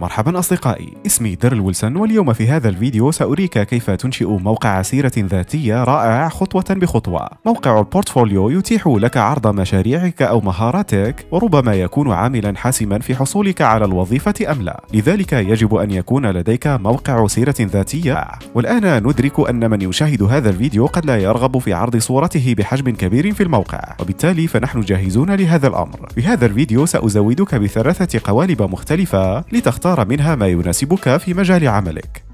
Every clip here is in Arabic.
مرحبا أصدقائي، اسمي ديرل ويلسون واليوم في هذا الفيديو سأريك كيف تنشئ موقع سيرة ذاتية رائع خطوة بخطوة. موقع البورتفوليو يتيح لك عرض مشاريعك أو مهاراتك وربما يكون عاملا حاسما في حصولك على الوظيفة أم لا. لذلك يجب أن يكون لديك موقع سيرة ذاتية. والآن ندرك أن من يشاهد هذا الفيديو قد لا يرغب في عرض صورته بحجم كبير في الموقع، وبالتالي فنحن جاهزون لهذا الأمر. في هذا الفيديو سأزودك بثلاثة قوالب مختلفة لتختار تختار منها ما يناسبك في مجال عملك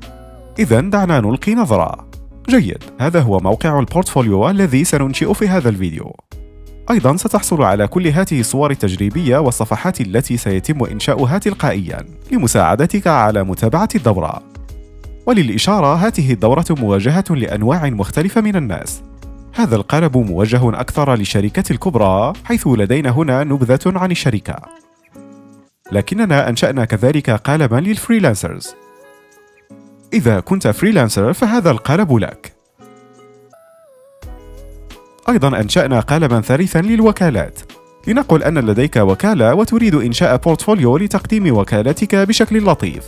إذا دعنا نلقي نظرة جيد هذا هو موقع البورتفوليو الذي سننشئ في هذا الفيديو أيضا ستحصل على كل هذه الصور التجريبية والصفحات التي سيتم إنشاؤها تلقائيا لمساعدتك على متابعة الدورة وللإشارة هذه الدورة موجهة لأنواع مختلفة من الناس هذا القالب موجه أكثر للشركات الكبرى حيث لدينا هنا نبذة عن الشركة لكننا أنشأنا كذلك قالبا للفريلانسرز إذا كنت فريلانسر فهذا القالب لك أيضا أنشأنا قالبا ثالثا للوكالات لنقل أن لديك وكالة وتريد إنشاء بورتفوليو لتقديم وكالتك بشكل لطيف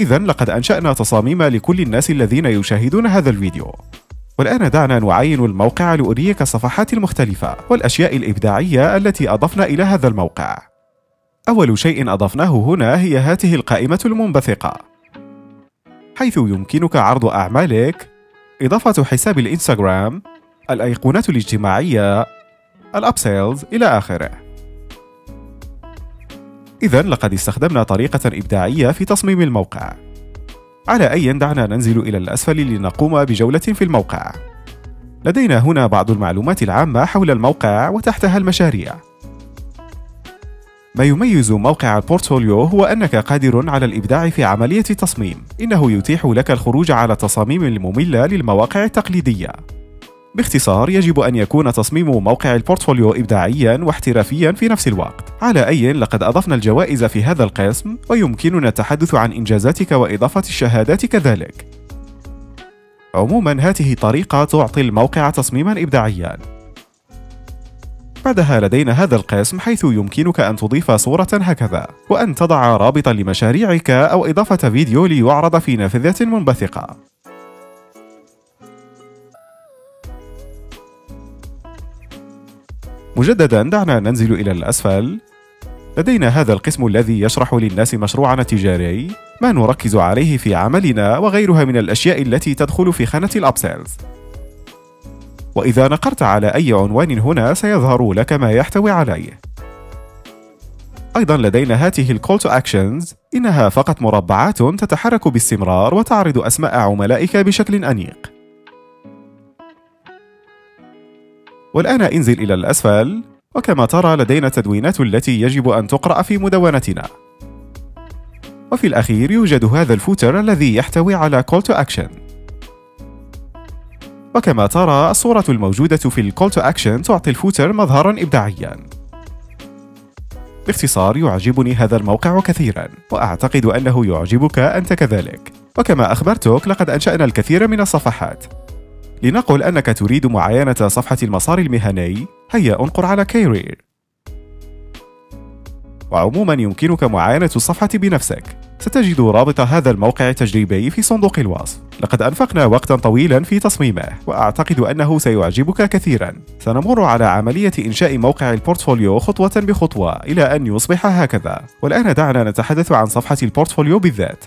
إذا لقد أنشأنا تصاميم لكل الناس الذين يشاهدون هذا الفيديو والآن دعنا نعاين الموقع لأريك الصفحات المختلفة والأشياء الإبداعية التي أضفنا إلى هذا الموقع أول شيء أضفناه هنا هي هذه القائمة المنبثقة حيث يمكنك عرض أعمالك إضافة حساب الإنستغرام الأيقونات الاجتماعية الأبسيلز إلى آخره إذا لقد استخدمنا طريقة إبداعية في تصميم الموقع على أي دعنا ننزل إلى الأسفل لنقوم بجولة في الموقع لدينا هنا بعض المعلومات العامة حول الموقع وتحتها المشاريع ما يميز موقع البورتفوليو هو أنك قادر على الإبداع في عملية التصميم إنه يتيح لك الخروج على تصاميم المملة للمواقع التقليدية باختصار يجب أن يكون تصميم موقع البورتفوليو إبداعيا واحترافيا في نفس الوقت على أي لقد أضفنا الجوائز في هذا القسم ويمكننا التحدث عن إنجازاتك وإضافة الشهادات كذلك عموما هذه طريقة تعطي الموقع تصميما إبداعيا بعدها لدينا هذا القسم حيث يمكنك أن تضيف صورة هكذا وأن تضع رابطا لمشاريعك أو إضافة فيديو ليعرض في نافذة منبثقة مجددا دعنا ننزل إلى الأسفل لدينا هذا القسم الذي يشرح للناس مشروعنا التجاري ما نركز عليه في عملنا وغيرها من الأشياء التي تدخل في خانة الأبسيلز وإذا نقرت على أي عنوان هنا سيظهر لك ما يحتوي عليه أيضا لدينا هاته الـ Call to Actions إنها فقط مربعات تتحرك باستمرار وتعرض أسماء عملائك بشكل أنيق والآن انزل إلى الأسفل وكما ترى لدينا التدوينات التي يجب أن تقرأ في مدونتنا وفي الأخير يوجد هذا الفوتر الذي يحتوي على Call to Action وكما ترى الصورة الموجودة في Call to Action تعطي الفوتر مظهرا إبداعيا باختصار يعجبني هذا الموقع كثيرا وأعتقد أنه يعجبك أنت كذلك وكما أخبرتك لقد أنشأنا الكثير من الصفحات لنقل أنك تريد معاينة صفحة المسار المهني، هيا انقر على كيرير وعموما يمكنك معاينة الصفحة بنفسك. ستجد رابط هذا الموقع التجريبي في صندوق الوصف. لقد أنفقنا وقتا طويلا في تصميمه، وأعتقد أنه سيعجبك كثيرا. سنمر على عملية إنشاء موقع البورتفوليو خطوة بخطوة إلى أن يصبح هكذا. والآن دعنا نتحدث عن صفحة البورتفوليو بالذات.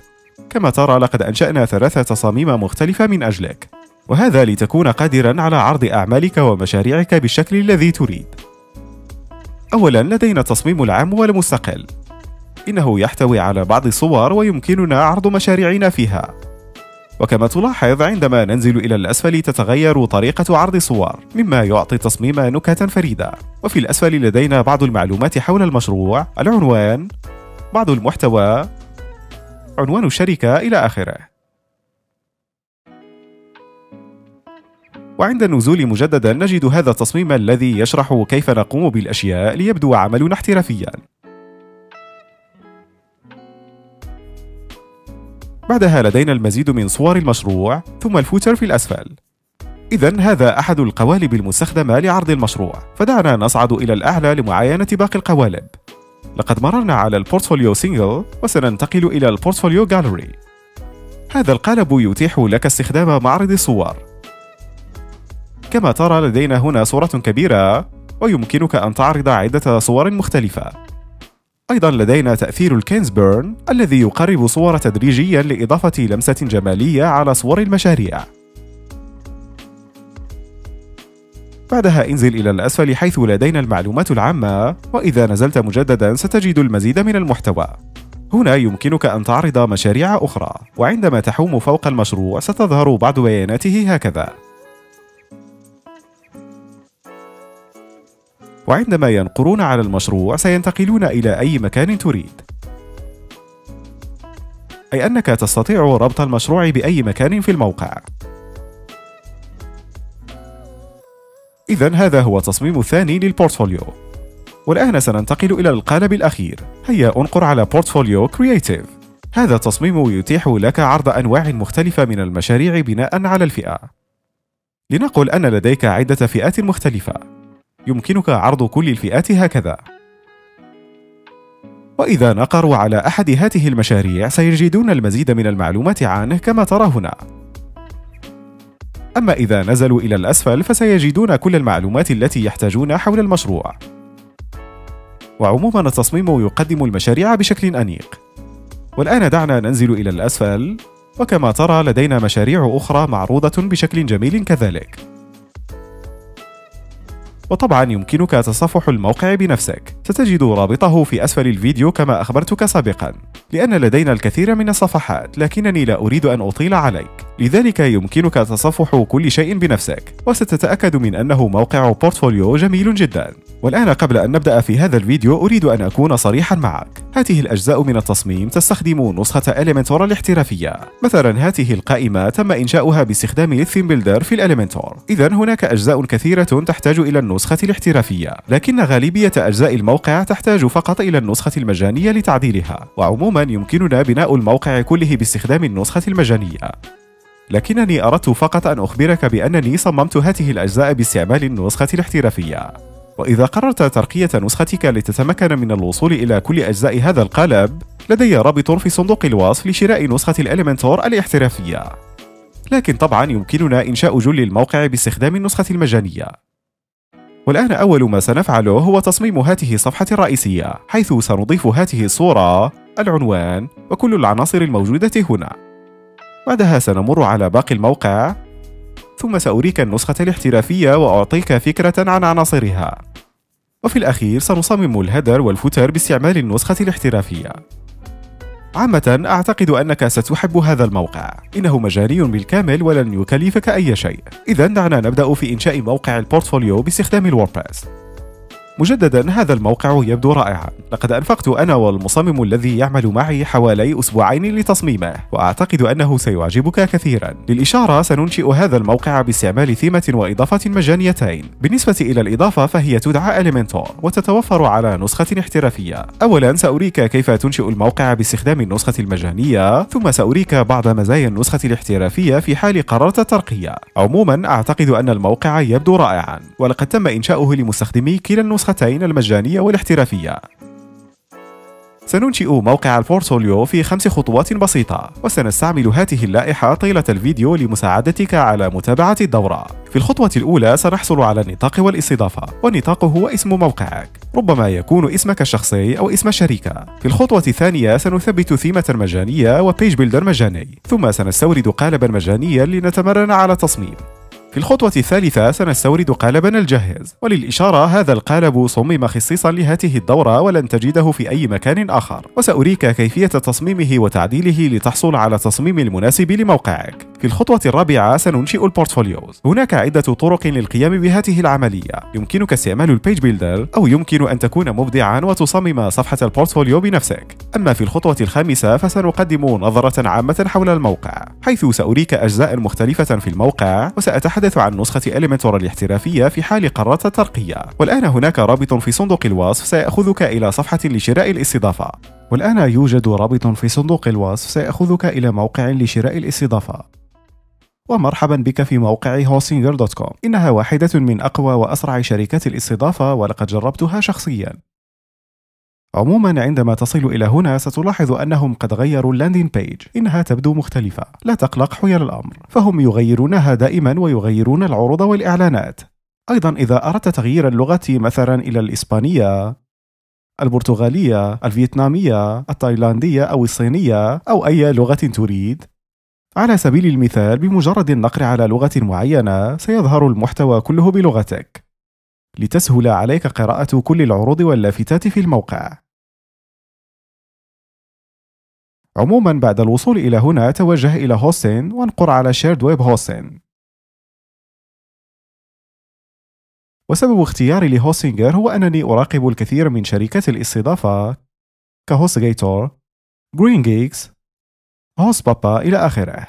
كما ترى لقد أنشأنا ثلاثة تصاميم مختلفة من أجلك. وهذا لتكون قادرا على عرض أعمالك ومشاريعك بالشكل الذي تريد. أولا لدينا التصميم العام والمستقل. إنه يحتوي على بعض الصور ويمكننا عرض مشاريعنا فيها. وكما تلاحظ عندما ننزل إلى الأسفل تتغير طريقة عرض الصور مما يعطي التصميم نكهة فريدة وفي الأسفل لدينا بعض المعلومات حول المشروع العنوان بعض المحتوى عنوان الشركة إلى آخره وعند النزول مجددا نجد هذا التصميم الذي يشرح كيف نقوم بالأشياء ليبدو عملنا احترافيا بعدها لدينا المزيد من صور المشروع ثم الفوتر في الأسفل إذا هذا أحد القوالب المستخدمة لعرض المشروع فدعنا نصعد إلى الأعلى لمعاينة باقي القوالب لقد مررنا على البورتفوليو سينجل وسننتقل إلى البورتفوليو جاليري هذا القالب يتيح لك استخدام معرض الصور كما ترى لدينا هنا صورة كبيرة ويمكنك أن تعرض عدة صور مختلفة أيضا لدينا تأثير الكينزبيرن الذي يقرب صور تدريجيا لإضافة لمسة جمالية على صور المشاريع بعدها انزل إلى الأسفل حيث لدينا المعلومات العامة وإذا نزلت مجددا ستجد المزيد من المحتوى هنا يمكنك أن تعرض مشاريع أخرى وعندما تحوم فوق المشروع ستظهر بعض بياناته هكذا وعندما ينقرون على المشروع سينتقلون إلى أي مكان تريد أي أنك تستطيع ربط المشروع بأي مكان في الموقع إذا هذا هو التصميم الثاني للبورتفوليو والآن سننتقل إلى القالب الأخير هيا أنقر على بورتفوليو كرياتيف هذا التصميم يتيح لك عرض أنواع مختلفة من المشاريع بناء على الفئة لنقل أن لديك عدة فئات مختلفة يمكنك عرض كل الفئات هكذا وإذا نقروا على أحد هذه المشاريع سيجدون المزيد من المعلومات عنه كما ترى هنا أما إذا نزلوا إلى الأسفل فسيجدون كل المعلومات التي يحتاجون حول المشروع وعموما التصميم يقدم المشاريع بشكل أنيق والآن دعنا ننزل إلى الأسفل وكما ترى لدينا مشاريع أخرى معروضة بشكل جميل كذلك وطبعا يمكنك تصفح الموقع بنفسك ستجد رابطه في أسفل الفيديو كما أخبرتك سابقا لأن لدينا الكثير من الصفحات لكنني لا أريد أن أطيل عليك لذلك يمكنك تصفح كل شيء بنفسك وستتأكد من أنه موقع بورتفوليو جميل جدا والآن قبل أن نبدأ في هذا الفيديو أريد أن أكون صريحا معك هذه الأجزاء من التصميم تستخدم نسخة Elementor الاحترافية مثلا هذه القائمة تم إنشاؤها باستخدام الثيم Builder في Elementor إذا هناك أجزاء كثيرة تحتاج إلى النسخة الاحترافية لكن غالبية أجزاء الموقع تحتاج فقط إلى النسخة المجانية لتعديلها وعموما يمكننا بناء الموقع كله باستخدام النسخة المجانية لكنني أردت فقط أن أخبرك بأنني صممت هذه الأجزاء باستعمال النسخة الاحترافية وإذا قررت ترقية نسختك لتتمكن من الوصول إلى كل أجزاء هذا القالب لدي رابط في صندوق الوصف لشراء نسخة الإليمنتور الاحترافية لكن طبعا يمكننا إنشاء جل الموقع باستخدام النسخة المجانية والآن أول ما سنفعله هو تصميم هاته الصفحة الرئيسية حيث سنضيف هاته الصورة العنوان وكل العناصر الموجودة هنا بعدها سنمر على باقي الموقع ثم سأريك النسخة الاحترافية وأعطيك فكرة عن عناصرها وفي الأخير سنصمم الهدر والفوتر باستعمال النسخة الاحترافية عامة أعتقد أنك ستحب هذا الموقع إنه مجاني بالكامل ولن يكلفك أي شيء إذا دعنا نبدأ في إنشاء موقع البورتفوليو باستخدام الووردبريس مجددا هذا الموقع يبدو رائعا لقد أنفقت أنا والمصمم الذي يعمل معي حوالي أسبوعين لتصميمه وأعتقد أنه سيعجبك كثيرا للإشارة سننشئ هذا الموقع باستعمال ثيمة وإضافة مجانيتين بالنسبة إلى الإضافة فهي تدعى Elementor وتتوفر على نسخة احترافية أولا سأريك كيف تنشئ الموقع باستخدام النسخة المجانية ثم سأريك بعض مزايا النسخة الاحترافية في حال قررت الترقية عموما أعتقد أن الموقع يبدو رائعا ولقد تم إنشاؤه لمستخدمي كلا النسخة النسختين المجانية والاحترافية سننشئ موقع البورتفوليو في خمس خطوات بسيطة وسنستعمل هذه اللائحة طيلة الفيديو لمساعدتك على متابعة الدورة في الخطوة الأولى سنحصل على النطاق والاستضافة والنطاق هو اسم موقعك ربما يكون اسمك الشخصي أو اسم شركة في الخطوة الثانية سنثبت ثيمة مجانية وبيج بيلدر مجاني ثم سنستورد قالبا مجانيا لنتمرن على التصميم في الخطوة الثالثة سنستورد قالبنا الجاهز وللإشارة هذا القالب صمم خصيصا لهذه الدورة ولن تجده في أي مكان آخر وسأريك كيفية تصميمه وتعديله لتحصل على تصميم المناسب لموقعك في الخطوة الرابعة سننشئ البورتفوليوز هناك عدة طرق للقيام بهذه العملية يمكنك استعمال البيج بيلدر أو يمكن أن تكون مبدعا وتصمم صفحة البورتفوليو بنفسك أما في الخطوة الخامسة فسنقدم نظرة عامة حول الموقع حيث سأريك أجزاء مختلفة في الموقع وسأتحدث نتحدث عن نسخة إليمنتور الاحترافية في حال قررت الترقية والآن هناك رابط في صندوق الوصف سيأخذك إلى صفحة لشراء الاستضافة والآن يوجد رابط في صندوق الوصف سيأخذك إلى موقع لشراء الاستضافة ومرحبا بك في موقع هوسينجر دوت كوم إنها واحدة من أقوى وأسرع شركات الاستضافة ولقد جربتها شخصيا عموما عندما تصل إلى هنا ستلاحظ أنهم قد غيروا اللاندين بيج إنها تبدو مختلفة لا تقلق حيال الأمر فهم يغيرونها دائما ويغيرون العروض والإعلانات أيضا إذا أردت تغيير اللغة مثلا إلى الإسبانية البرتغالية الفيتنامية التايلاندية أو الصينية أو أي لغة تريد على سبيل المثال بمجرد النقر على لغة معينة سيظهر المحتوى كله بلغتك لتسهل عليك قراءة كل العروض واللافتات في الموقع عموما بعد الوصول إلى هنا توجه إلى هوستين وانقر على شيرد ويب هوستين وسبب اختياري لهوستنجر هو أنني أراقب الكثير من شركات الاستضافة كهوستجيتور، جرين جيكس، هوست بابا إلى آخره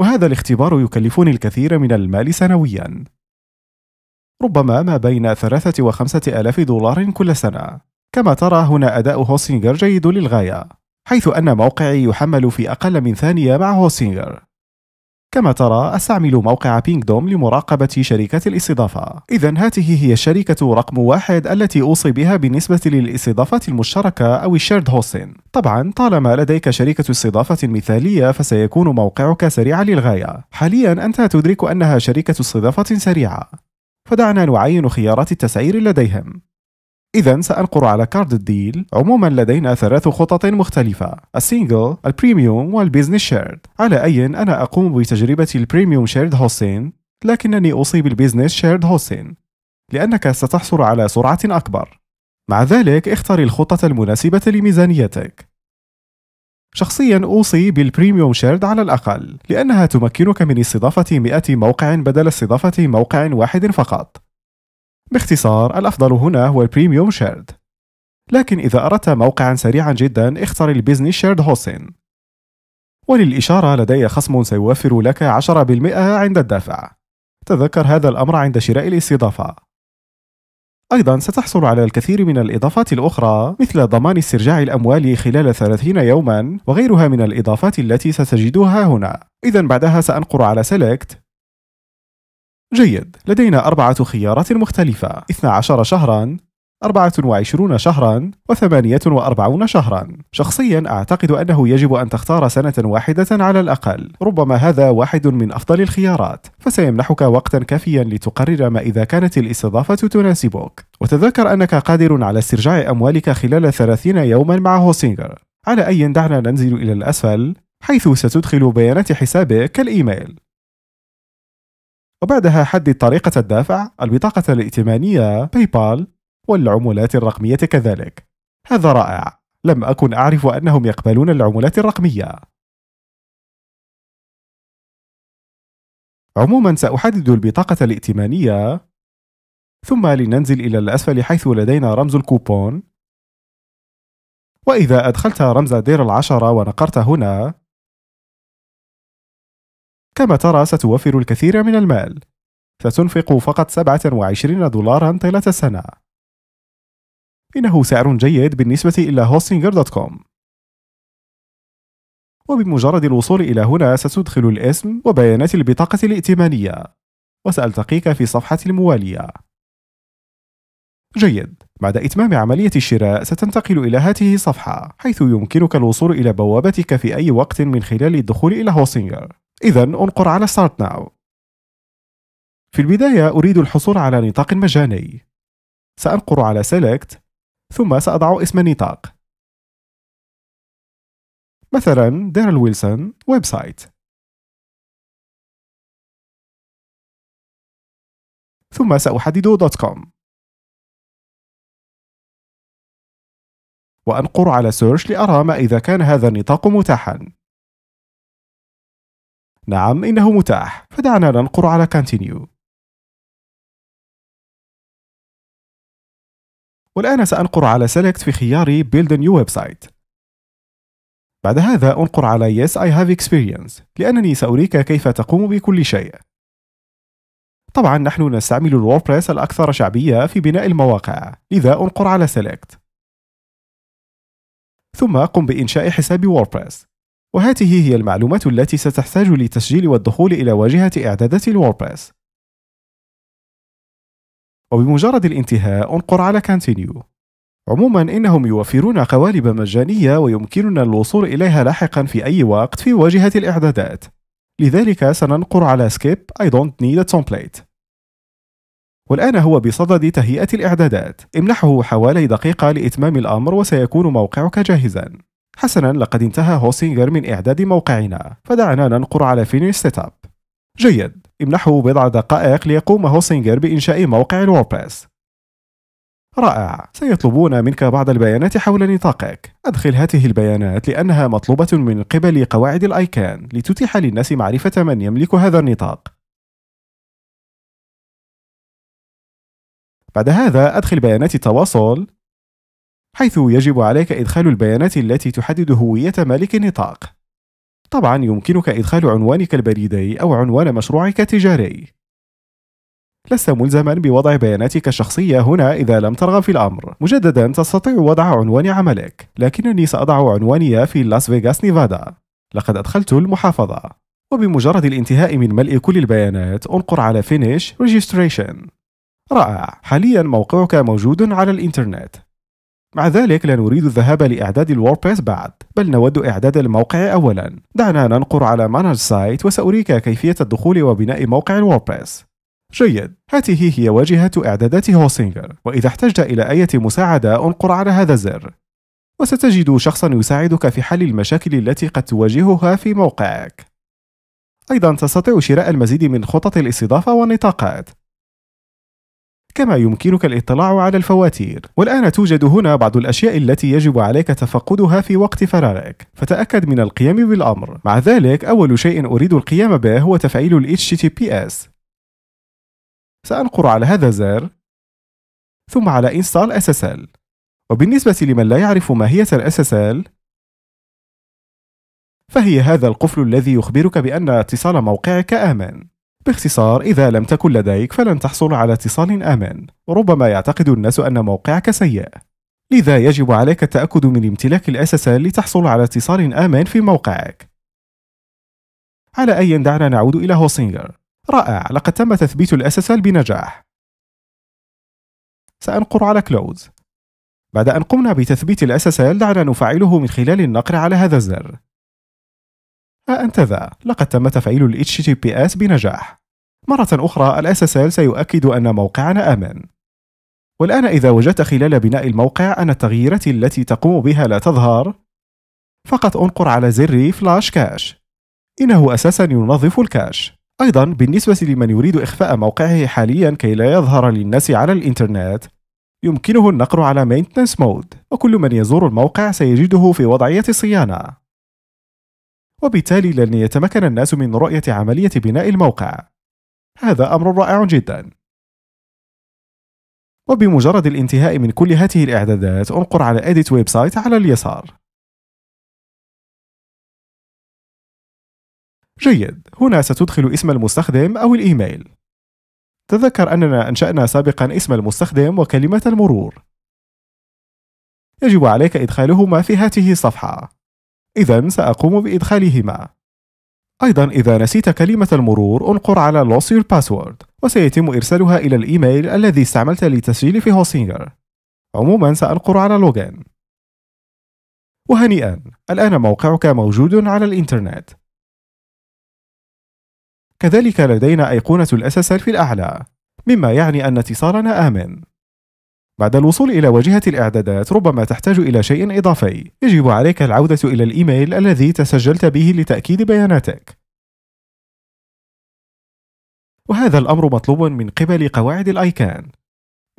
وهذا الاختبار يكلفني الكثير من المال سنويا ربما ما بين ثلاثة وخمسة آلاف دولار كل سنة كما ترى هنا أداء هوستنجر جيد للغاية حيث أن موقعي يحمل في أقل من ثانية مع هوسينجر كما ترى أستعمل موقع بينغدوم لمراقبة شركة الاستضافة إذا هذه هي الشركة رقم واحد التي أوصي بها بالنسبة للاستضافة المشتركة أو الشيرد هوستين طبعا طالما لديك شركة استضافة مثالية فسيكون موقعك سريع للغاية حاليا أنت تدرك أنها شركة استضافة سريعة فدعنا نعين خيارات التسعير لديهم إذا سأنقر على كارد الديل عموما لدينا ثلاث خطط مختلفة السينجل البريميوم والبيزنس شيرد على أي أنا أقوم بتجربة البريميوم شيرد هوسين لكنني أصيب البيزنس شيرد هوسين لأنك ستحصل على سرعة أكبر مع ذلك اختر الخطة المناسبة لميزانيتك شخصيا أوصي بالبريميوم شيرد على الأقل لأنها تمكنك من استضافة 100 موقع بدل استضافة موقع واحد فقط باختصار الأفضل هنا هو البريميوم شيرد لكن إذا أردت موقعا سريعا جدا اختر البيزنس شيرد هوسين وللإشارة لدي خصم سيوفر لك 10% عند الدفع تذكر هذا الأمر عند شراء الاستضافة أيضا ستحصل على الكثير من الإضافات الأخرى مثل ضمان استرجاع الأموال خلال 30 يوما وغيرها من الإضافات التي ستجدها هنا إذا بعدها سأنقر على سيلكت جيد لدينا أربعة خيارات مختلفة 12 شهرا 24 شهرا و48 شهرا شخصيا أعتقد أنه يجب أن تختار سنة واحدة على الأقل ربما هذا واحد من أفضل الخيارات فسيمنحك وقتا كافيا لتقرر ما إذا كانت الاستضافة تناسبك وتذكر أنك قادر على استرجاع أموالك خلال 30 يوما مع هوسينجر على أي دعنا ننزل إلى الأسفل حيث ستدخل بيانات حسابك كالإيميل وبعدها حدد طريقة الدفع البطاقة الائتمانية باي بال والعملات الرقمية كذلك هذا رائع لم أكن أعرف أنهم يقبلون العملات الرقمية عموما سأحدد البطاقة الائتمانية ثم لننزل إلى الأسفل حيث لدينا رمز الكوبون وإذا أدخلت رمز دير العشرة ونقرت هنا كما ترى ستوفر الكثير من المال ستنفق فقط 27 دولارا طيلة السنة إنه سعر جيد بالنسبة إلى هوستنجر دوت كوم وبمجرد الوصول إلى هنا ستدخل الاسم وبيانات البطاقة الائتمانية وسألتقيك في صفحة الموالية جيد بعد إتمام عملية الشراء ستنتقل إلى هذه الصفحة حيث يمكنك الوصول إلى بوابتك في أي وقت من خلال الدخول إلى هوسينجر إذا انقر على ستارت ناو. في البداية أريد الحصول على نطاق مجاني. سأنقر على سيلكت ثم سأضع اسم النطاق. مثلا ديرل ويلسون ويب سايت. ثم سأحدد دوت كوم. وأنقر على سيرش لأرى ما إذا كان هذا النطاق متاحا. نعم إنه متاح فدعنا ننقر على continue والآن سأنقر على select في خيار build a new website بعد هذا أنقر على Yes I have experience لأنني سأريك كيف تقوم بكل شيء طبعا نحن نستعمل الوordpress الأكثر شعبية في بناء المواقع لذا أنقر على Select ثم قم بإنشاء حساب ووردبريس وهذه هي المعلومات التي ستحتاج لتسجيل والدخول إلى واجهة إعدادات الوordpress وبمجرد الانتهاء انقر على Continue عموما إنهم يوفرون قوالب مجانية ويمكننا الوصول إليها لاحقا في أي وقت في واجهة الإعدادات لذلك سننقر على Skip I don't need a template والآن هو بصدد تهيئة الإعدادات امنحه حوالي دقيقة لإتمام الأمر وسيكون موقعك جاهزاً حسنا لقد انتهى هوسينجر من إعداد موقعنا فدعنا ننقر على فينيش سيت اب جيد امنحه بضع دقائق ليقوم هوسينجر بإنشاء موقع الوردبريس رائع سيطلبون منك بعض البيانات حول نطاقك أدخل هذه البيانات لأنها مطلوبة من قبل قواعد الأيكان لتتيح للناس معرفة من يملك هذا النطاق بعد هذا أدخل بيانات التواصل حيث يجب عليك إدخال البيانات التي تحدد هوية مالك النطاق. طبعًا يمكنك إدخال عنوانك البريدي أو عنوان مشروعك التجاري. لست ملزما بوضع بياناتك الشخصية هنا إذا لم ترغب في الأمر. مجددا تستطيع وضع عنوان عملك، لكنني سأضع عنواني في لاس فيغاس نيفادا. لقد أدخلت المحافظة. وبمجرد الانتهاء من ملء كل البيانات، انقر على Finish Registration. رائع، حاليا موقعك موجود على الإنترنت. مع ذلك لا نريد الذهاب لإعداد الووردبريس بعد بل نود إعداد الموقع أولا دعنا ننقر على مانج سايت وسأريك كيفية الدخول وبناء موقع الووردبريس جيد هذه هي واجهة إعدادات هوسينجر وإذا احتجت إلى أي مساعدة انقر على هذا الزر وستجد شخصا يساعدك في حل المشاكل التي قد تواجهها في موقعك أيضا تستطيع شراء المزيد من خطط الاستضافة والنطاقات كما يمكنك الاطلاع على الفواتير والآن توجد هنا بعض الأشياء التي يجب عليك تفقدها في وقت فراغك فتأكد من القيام بالأمر مع ذلك أول شيء أريد القيام به هو تفعيل ال HTTPS سأنقر على هذا الزر ثم على Install SSL وبالنسبة لمن لا يعرف ماهية ال SSL فهي هذا القفل الذي يخبرك بأن اتصال موقعك آمن باختصار إذا لم تكن لديك فلن تحصل على اتصال آمن وربما يعتقد الناس أن موقعك سيء لذا يجب عليك التأكد من امتلاك الـ SSL لتحصل على اتصال آمن في موقعك على أي دعنا نعود إلى هوسينجر رائع لقد تم تثبيت الـ SSL بنجاح سأنقر على كلوز بعد أن قمنا بتثبيت الـ SSL دعنا نفعله من خلال النقر على هذا الزر ها أنت ذا لقد تم تفعيل الـ HTTPS بنجاح مرة أخرى الـ SSL سيؤكد أن موقعنا آمن والآن إذا وجدت خلال بناء الموقع أن التغييرات التي تقوم بها لا تظهر فقط انقر على زر فلاش كاش إنه أساسا ينظف الكاش أيضا بالنسبة لمن يريد إخفاء موقعه حاليا كي لا يظهر للناس على الإنترنت يمكنه النقر على Maintenance Mode وكل من يزور الموقع سيجده في وضعية الصيانة وبالتالي لن يتمكن الناس من رؤية عملية بناء الموقع. هذا أمر رائع جدا. وبمجرد الانتهاء من كل هذه الإعدادات انقر على Edit Website على اليسار. جيد، هنا ستدخل اسم المستخدم أو الإيميل. تذكر أننا أنشأنا سابقا اسم المستخدم وكلمة المرور. يجب عليك إدخالهما في هذه الصفحة. إذا سأقوم بإدخالهما. أيضا إذا نسيت كلمة المرور انقر على Lost Your Password وسيتم إرسالها إلى الإيميل الذي استعملت للتسجيل في هوسينجر. عموما سأنقر على لوجان. وهنيئا الآن موقعك موجود على الإنترنت. كذلك لدينا أيقونة الأساس في الأعلى مما يعني أن اتصالنا آمن بعد الوصول إلى واجهة الإعدادات ربما تحتاج إلى شيء إضافي يجب عليك العودة إلى الإيميل الذي تسجلت به لتأكيد بياناتك وهذا الأمر مطلوب من قبل قواعد الأيكان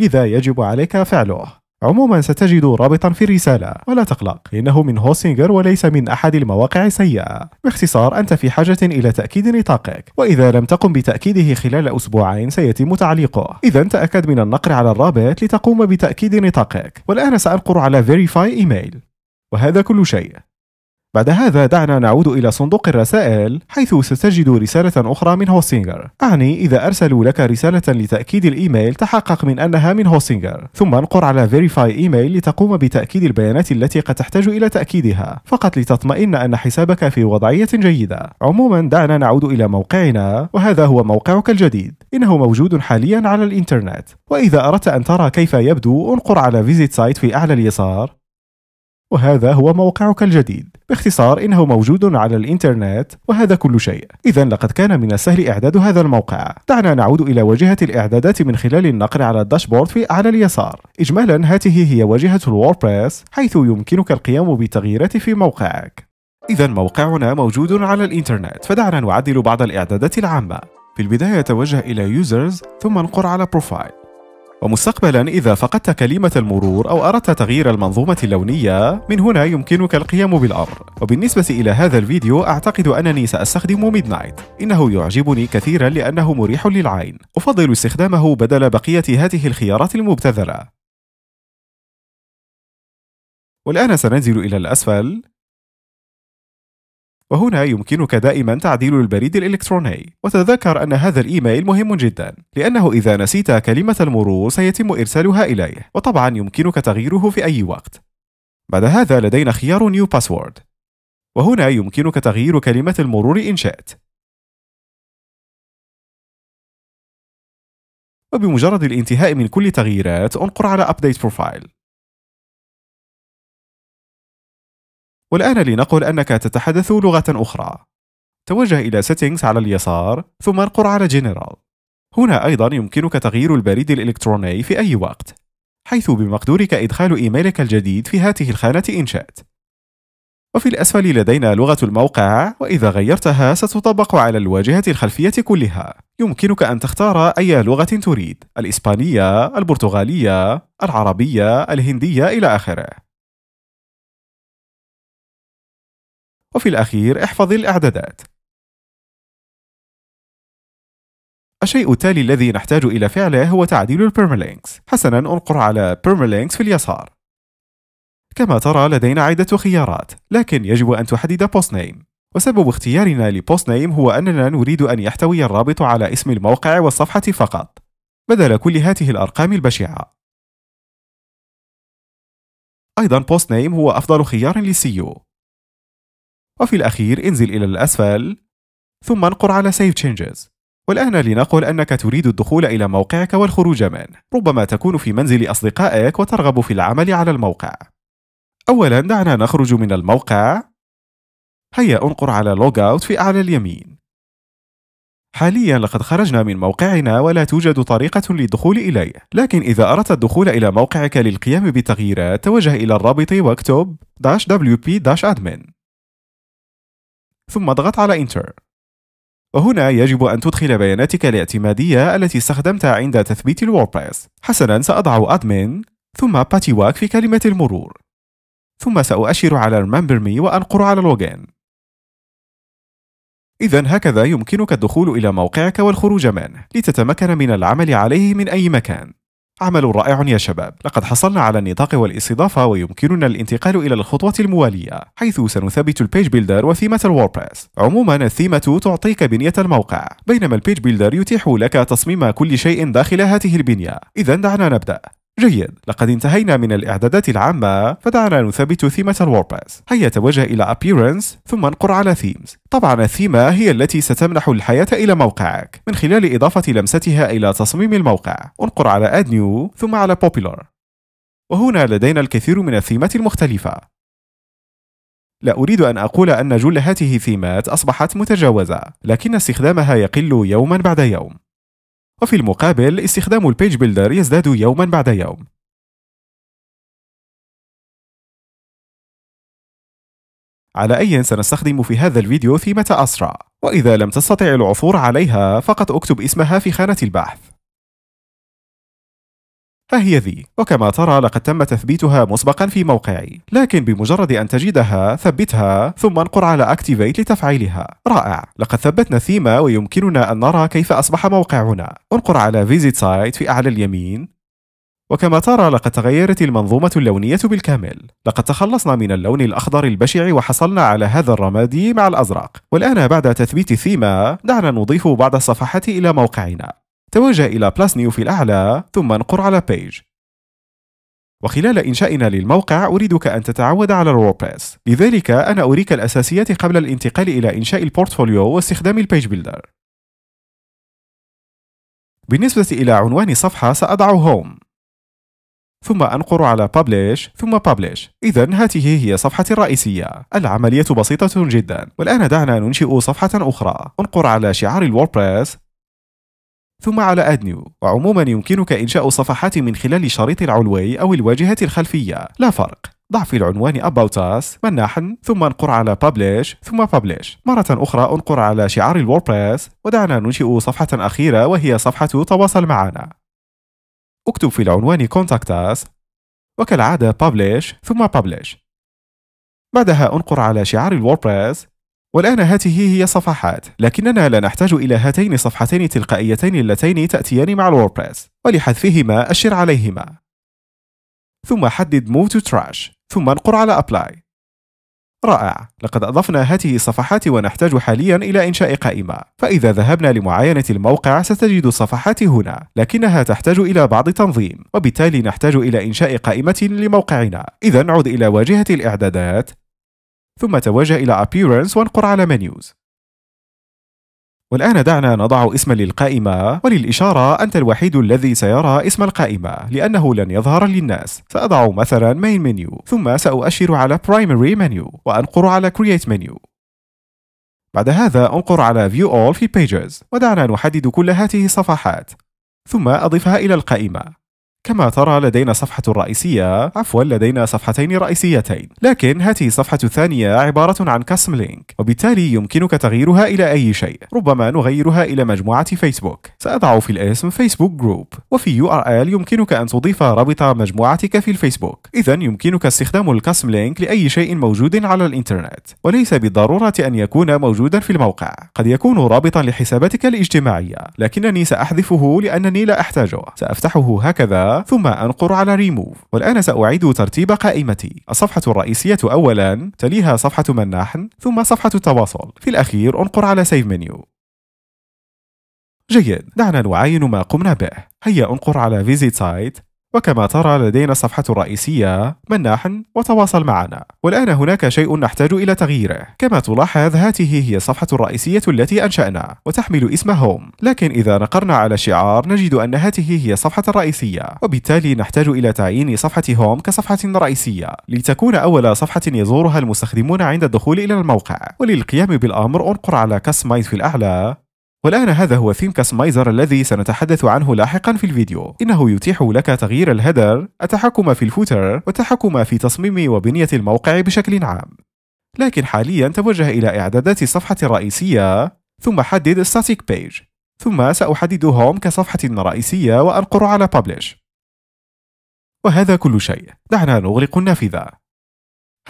لذا يجب عليك فعله عموما ستجد رابطا في الرسالة ولا تقلق إنه من هوسينجر وليس من أحد المواقع السيئة باختصار أنت في حاجة إلى تأكيد نطاقك وإذا لم تقم بتأكيده خلال أسبوعين سيتم تعليقه إذا تأكد من النقر على الرابط لتقوم بتأكيد نطاقك والآن سأنقر على Verify Email وهذا كل شيء بعد هذا دعنا نعود إلى صندوق الرسائل حيث ستجد رسالة أخرى من هوسينجر أعني إذا أرسلوا لك رسالة لتأكيد الإيميل تحقق من أنها من هوسينجر ثم انقر على Verify Email لتقوم بتأكيد البيانات التي قد تحتاج إلى تأكيدها فقط لتطمئن أن حسابك في وضعية جيدة عموما دعنا نعود إلى موقعنا وهذا هو موقعك الجديد إنه موجود حاليا على الإنترنت وإذا أردت أن ترى كيف يبدو انقر على Visit Site في أعلى اليسار وهذا هو موقعك الجديد باختصار إنه موجود على الإنترنت وهذا كل شيء إذا لقد كان من السهل إعداد هذا الموقع دعنا نعود إلى واجهة الإعدادات من خلال النقر على الداشبورد في أعلى اليسار إجمالا هذه هي واجهة الووردبريس حيث يمكنك القيام بتغييرات في موقعك إذا موقعنا موجود على الإنترنت فدعنا نعدل بعض الإعدادات العامة في البداية توجه إلى Users ثم انقر على Profile ومستقبلا إذا فقدت كلمة المرور أو أردت تغيير المنظومة اللونية من هنا يمكنك القيام بالأمر وبالنسبة إلى هذا الفيديو أعتقد أنني سأستخدم ميدنايت إنه يعجبني كثيرا لأنه مريح للعين أفضل استخدامه بدل بقية هذه الخيارات المبتذلة والآن سننزل إلى الأسفل وهنا يمكنك دائما تعديل البريد الإلكتروني وتذكر أن هذا الإيميل مهم جدا لأنه إذا نسيت كلمة المرور سيتم إرسالها إليه وطبعا يمكنك تغييره في أي وقت بعد هذا لدينا خيار نيو باسورد وهنا يمكنك تغيير كلمة المرور إن شئت وبمجرد الانتهاء من كل تغييرات انقر على Update Profile والآن لنقل أنك تتحدث لغة أخرى. توجه إلى Settings على اليسار، ثم انقر على General. هنا أيضا يمكنك تغيير البريد الإلكتروني في أي وقت، حيث بمقدورك إدخال إيميلك الجديد في هذه الخانة شئت وفي الأسفل لدينا لغة الموقع، وإذا غيرتها ستطبق على الواجهة الخلفية كلها. يمكنك أن تختار أي لغة تريد، الإسبانية، البرتغالية، العربية، الهندية إلى آخره. وفي الأخير احفظي الإعدادات الشيء التالي الذي نحتاج إلى فعله هو تعديل البرمالينكس. حسنا انقر على برمالينكس في اليسار كما ترى لدينا عدة خيارات لكن يجب أن تحدد بوست نيم وسبب اختيارنا لبوست نيم هو أننا نريد أن يحتوي الرابط على اسم الموقع والصفحة فقط بدل كل هاته الأرقام البشعة أيضا بوست نيم هو أفضل خيار للسيو وفي الأخير انزل إلى الأسفل ثم انقر على Save Changes والآن لنقل أنك تريد الدخول إلى موقعك والخروج منه ربما تكون في منزل أصدقائك وترغب في العمل على الموقع أولا دعنا نخرج من الموقع هيا انقر على Logout في أعلى اليمين حاليا لقد خرجنا من موقعنا ولا توجد طريقة للدخول إليه لكن إذا أردت الدخول إلى موقعك للقيام بتغييرات توجه إلى الرابط واكتب -wp-admin ثم اضغط على Enter. وهنا يجب أن تدخل بياناتك الاعتمادية التي استخدمتها عند تثبيت الووردبريس. حسنا سأضع admin ثم باتيواك في كلمة المرور. ثم سأؤشر على Remember Me وأنقر على Login. إذا هكذا يمكنك الدخول إلى موقعك والخروج منه لتتمكن من العمل عليه من أي مكان. عمل رائع يا شباب لقد حصلنا على النطاق والاستضافة ويمكننا الانتقال إلى الخطوة الموالية حيث سنثبت البيج بيلدر وثيمة الوordpress عموما الثيمة تعطيك بنية الموقع بينما البيج بيلدر يتيح لك تصميم كل شيء داخل هذه البنية إذا دعنا نبدأ جيد لقد انتهينا من الاعدادات العامة فدعنا نثبت ثيمة الوربس هيا توجه إلى appearance ثم انقر على themes طبعا الثيمة هي التي ستمنح الحياة إلى موقعك من خلال إضافة لمستها إلى تصميم الموقع انقر على add new ثم على popular وهنا لدينا الكثير من الثيمات المختلفة لا أريد أن أقول أن جل هاته الثيمات أصبحت متجاوزة، لكن استخدامها يقل يوما بعد يوم. وفي المقابل استخدام البيج بيلدر يزداد يوما بعد يوم على أي سنستخدم في هذا الفيديو ثيمة أسرع وإذا لم تستطع العثور عليها فقط اكتب اسمها في خانة البحث فهي ذي وكما ترى لقد تم تثبيتها مسبقا في موقعي لكن بمجرد أن تجدها ثبتها ثم انقر على Activate لتفعيلها رائع لقد ثبتنا الثيمة ويمكننا أن نرى كيف أصبح موقعنا انقر على Visit Site في أعلى اليمين وكما ترى لقد تغيرت المنظومة اللونية بالكامل لقد تخلصنا من اللون الأخضر البشع وحصلنا على هذا الرمادي مع الأزرق والآن بعد تثبيت الثيمة دعنا نضيف بعض الصفحات إلى موقعنا توجه إلى بلاس نيو في الأعلى ثم انقر على بيج وخلال إنشائنا للموقع أريدك أن تتعود على الووردبريس لذلك أنا أريك الأساسيات قبل الانتقال إلى إنشاء البورتفوليو واستخدام البيج بيلدر بالنسبة إلى عنوان صفحة سأضع هوم ثم أنقر على Publish ثم Publish إذا هذه هي صفحتي الرئيسية العملية بسيطة جدا والآن دعنا ننشئ صفحة أخرى انقر على شعار الوordpress ثم على Add New وعموما يمكنك إنشاء صفحات من خلال الشريط العلوي أو الواجهة الخلفية لا فرق ضع في العنوان About Us مناحا ثم انقر على Publish ثم Publish مرة أخرى انقر على شعار الوordpress ودعنا ننشئ صفحة أخيرة وهي صفحة تواصل معنا اكتب في العنوان Contact Us وكالعادة Publish ثم Publish بعدها انقر على شعار الوordpress والآن هاته هي صفحات لكننا لا نحتاج إلى هاتين الصفحتين تلقائيتين اللتين تأتيان مع الوordpress ولحذفهما أشر عليهما ثم حدد move to trash ثم انقر على apply رائع لقد أضفنا هاته الصفحات ونحتاج حاليا إلى إنشاء قائمة فإذا ذهبنا لمعاينة الموقع ستجد الصفحات هنا لكنها تحتاج إلى بعض تنظيم وبالتالي نحتاج إلى إنشاء قائمة لموقعنا إذا عد إلى واجهة الإعدادات ثم توجه إلى Appearance وانقر على Menus والآن دعنا نضع اسما للقائمة وللإشارة أنت الوحيد الذي سيرى اسم القائمة لأنه لن يظهر للناس سأضع مثلا Main Menu ثم سأؤشر على Primary Menu وأنقر على Create Menu بعد هذا أنقر على View All في Pages ودعنا نحدد كل هذه الصفحات ثم أضفها إلى القائمة كما ترى لدينا صفحة رئيسية عفوا لدينا صفحتين رئيسيتين لكن هذه الصفحة الثانية عبارة عن كاسم لينك وبالتالي يمكنك تغييرها إلى أي شيء ربما نغيرها إلى مجموعة فيسبوك سأضع في الاسم فيسبوك جروب وفي يو ار ال يمكنك أن تضيف رابط مجموعتك في الفيسبوك إذا يمكنك استخدام الكاسم لينك لأي شيء موجود على الإنترنت وليس بالضرورة أن يكون موجودا في الموقع قد يكون رابطا لحساباتك الاجتماعية لكنني سأحذفه لأنني لا أحتاجه سأفتحه هكذا ثم أنقر على ريموف والآن سأعيد ترتيب قائمتي الصفحة الرئيسية أولا تليها صفحة من نحن ثم صفحة التواصل في الأخير أنقر على سيف منيو جيد دعنا نعاين ما قمنا به هيا انقر على فيزيت سايت وكما ترى لدينا الصفحة الرئيسية مناح وتواصل معنا والآن هناك شيء نحتاج إلى تغييره كما تلاحظ هذه هي الصفحة الرئيسية التي أنشأنا وتحمل اسم هوم لكن إذا نقرنا على شعار نجد أن هذه هي الصفحة الرئيسية وبالتالي نحتاج إلى تعيين صفحة هوم كصفحة رئيسية لتكون أول صفحة يزورها المستخدمون عند الدخول إلى الموقع وللقيام بالأمر انقر على كاستمايز في الأعلى والآن هذا هو ثيم كاستمايزر الذي سنتحدث عنه لاحقا في الفيديو إنه يتيح لك تغيير الهدر التحكم في الفوتر والتحكم في تصميم وبنية الموقع بشكل عام لكن حاليا توجه إلى إعدادات الصفحة الرئيسية ثم حدد static page ثم سأحدد home كصفحة رئيسية وأنقر على publish وهذا كل شيء دعنا نغلق النافذة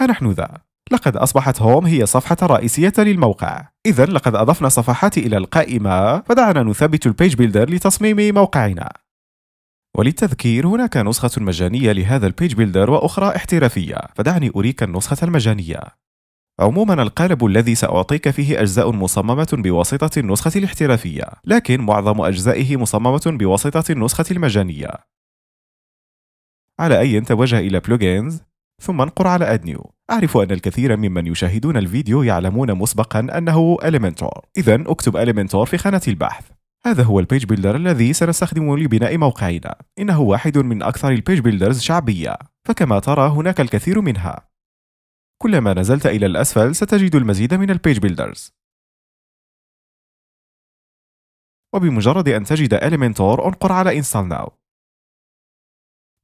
ها نحن ذا لقد أصبحت هوم هي صفحة رئيسية للموقع إذا لقد أضفنا صفحات إلى القائمة فدعنا نثبت البيج بيلدر لتصميم موقعنا وللتذكير هناك نسخة مجانية لهذا البيج بيلدر وأخرى احترافية فدعني أريك النسخة المجانية عموما القالب الذي سأعطيك فيه أجزاء مصممة بواسطة النسخة الاحترافية لكن معظم أجزائه مصممة بواسطة النسخة المجانية على أي توجه إلى بلوجينز ثم انقر على نيو أعرف أن الكثير ممن يشاهدون الفيديو يعلمون مسبقا أنه Elementor إذا اكتب Elementor في خانة البحث هذا هو البيج بيلدر الذي سنستخدمه لبناء موقعنا إنه واحد من أكثر البيج بيلدرز شعبية فكما ترى هناك الكثير منها كلما نزلت إلى الأسفل ستجد المزيد من البيج بيلدرز وبمجرد أن تجد Elementor انقر على Install Now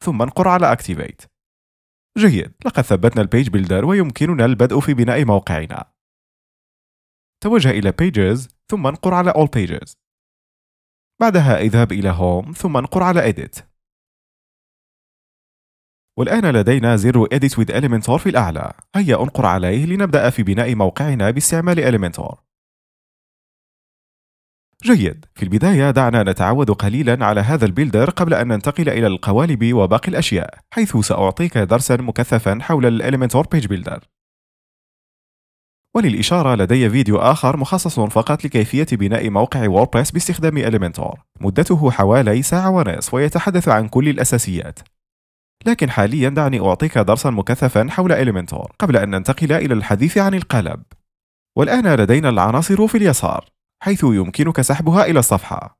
ثم انقر على Activate جيد لقد ثبتنا البيج بيلدر ويمكننا البدء في بناء موقعنا توجه إلى Pages ثم انقر على All Pages بعدها اذهب إلى Home ثم انقر على Edit والآن لدينا زر Edit with Elementor في الأعلى هيا انقر عليه لنبدأ في بناء موقعنا باستعمال Elementor جيد في البداية دعنا نتعود قليلا على هذا البيلدر قبل أن ننتقل إلى القوالب وباقي الأشياء حيث سأعطيك درسا مكثفا حول Elementor Page Builder وللإشارة لدي فيديو آخر مخصص فقط لكيفية بناء موقع ووردبريس باستخدام Elementor مدته حوالي ساعة ونصف ويتحدث عن كل الأساسيات لكن حاليا دعني أعطيك درسا مكثفا حول Elementor قبل أن ننتقل إلى الحديث عن القالب والآن لدينا العناصر في اليسار حيث يمكنك سحبها إلى الصفحة.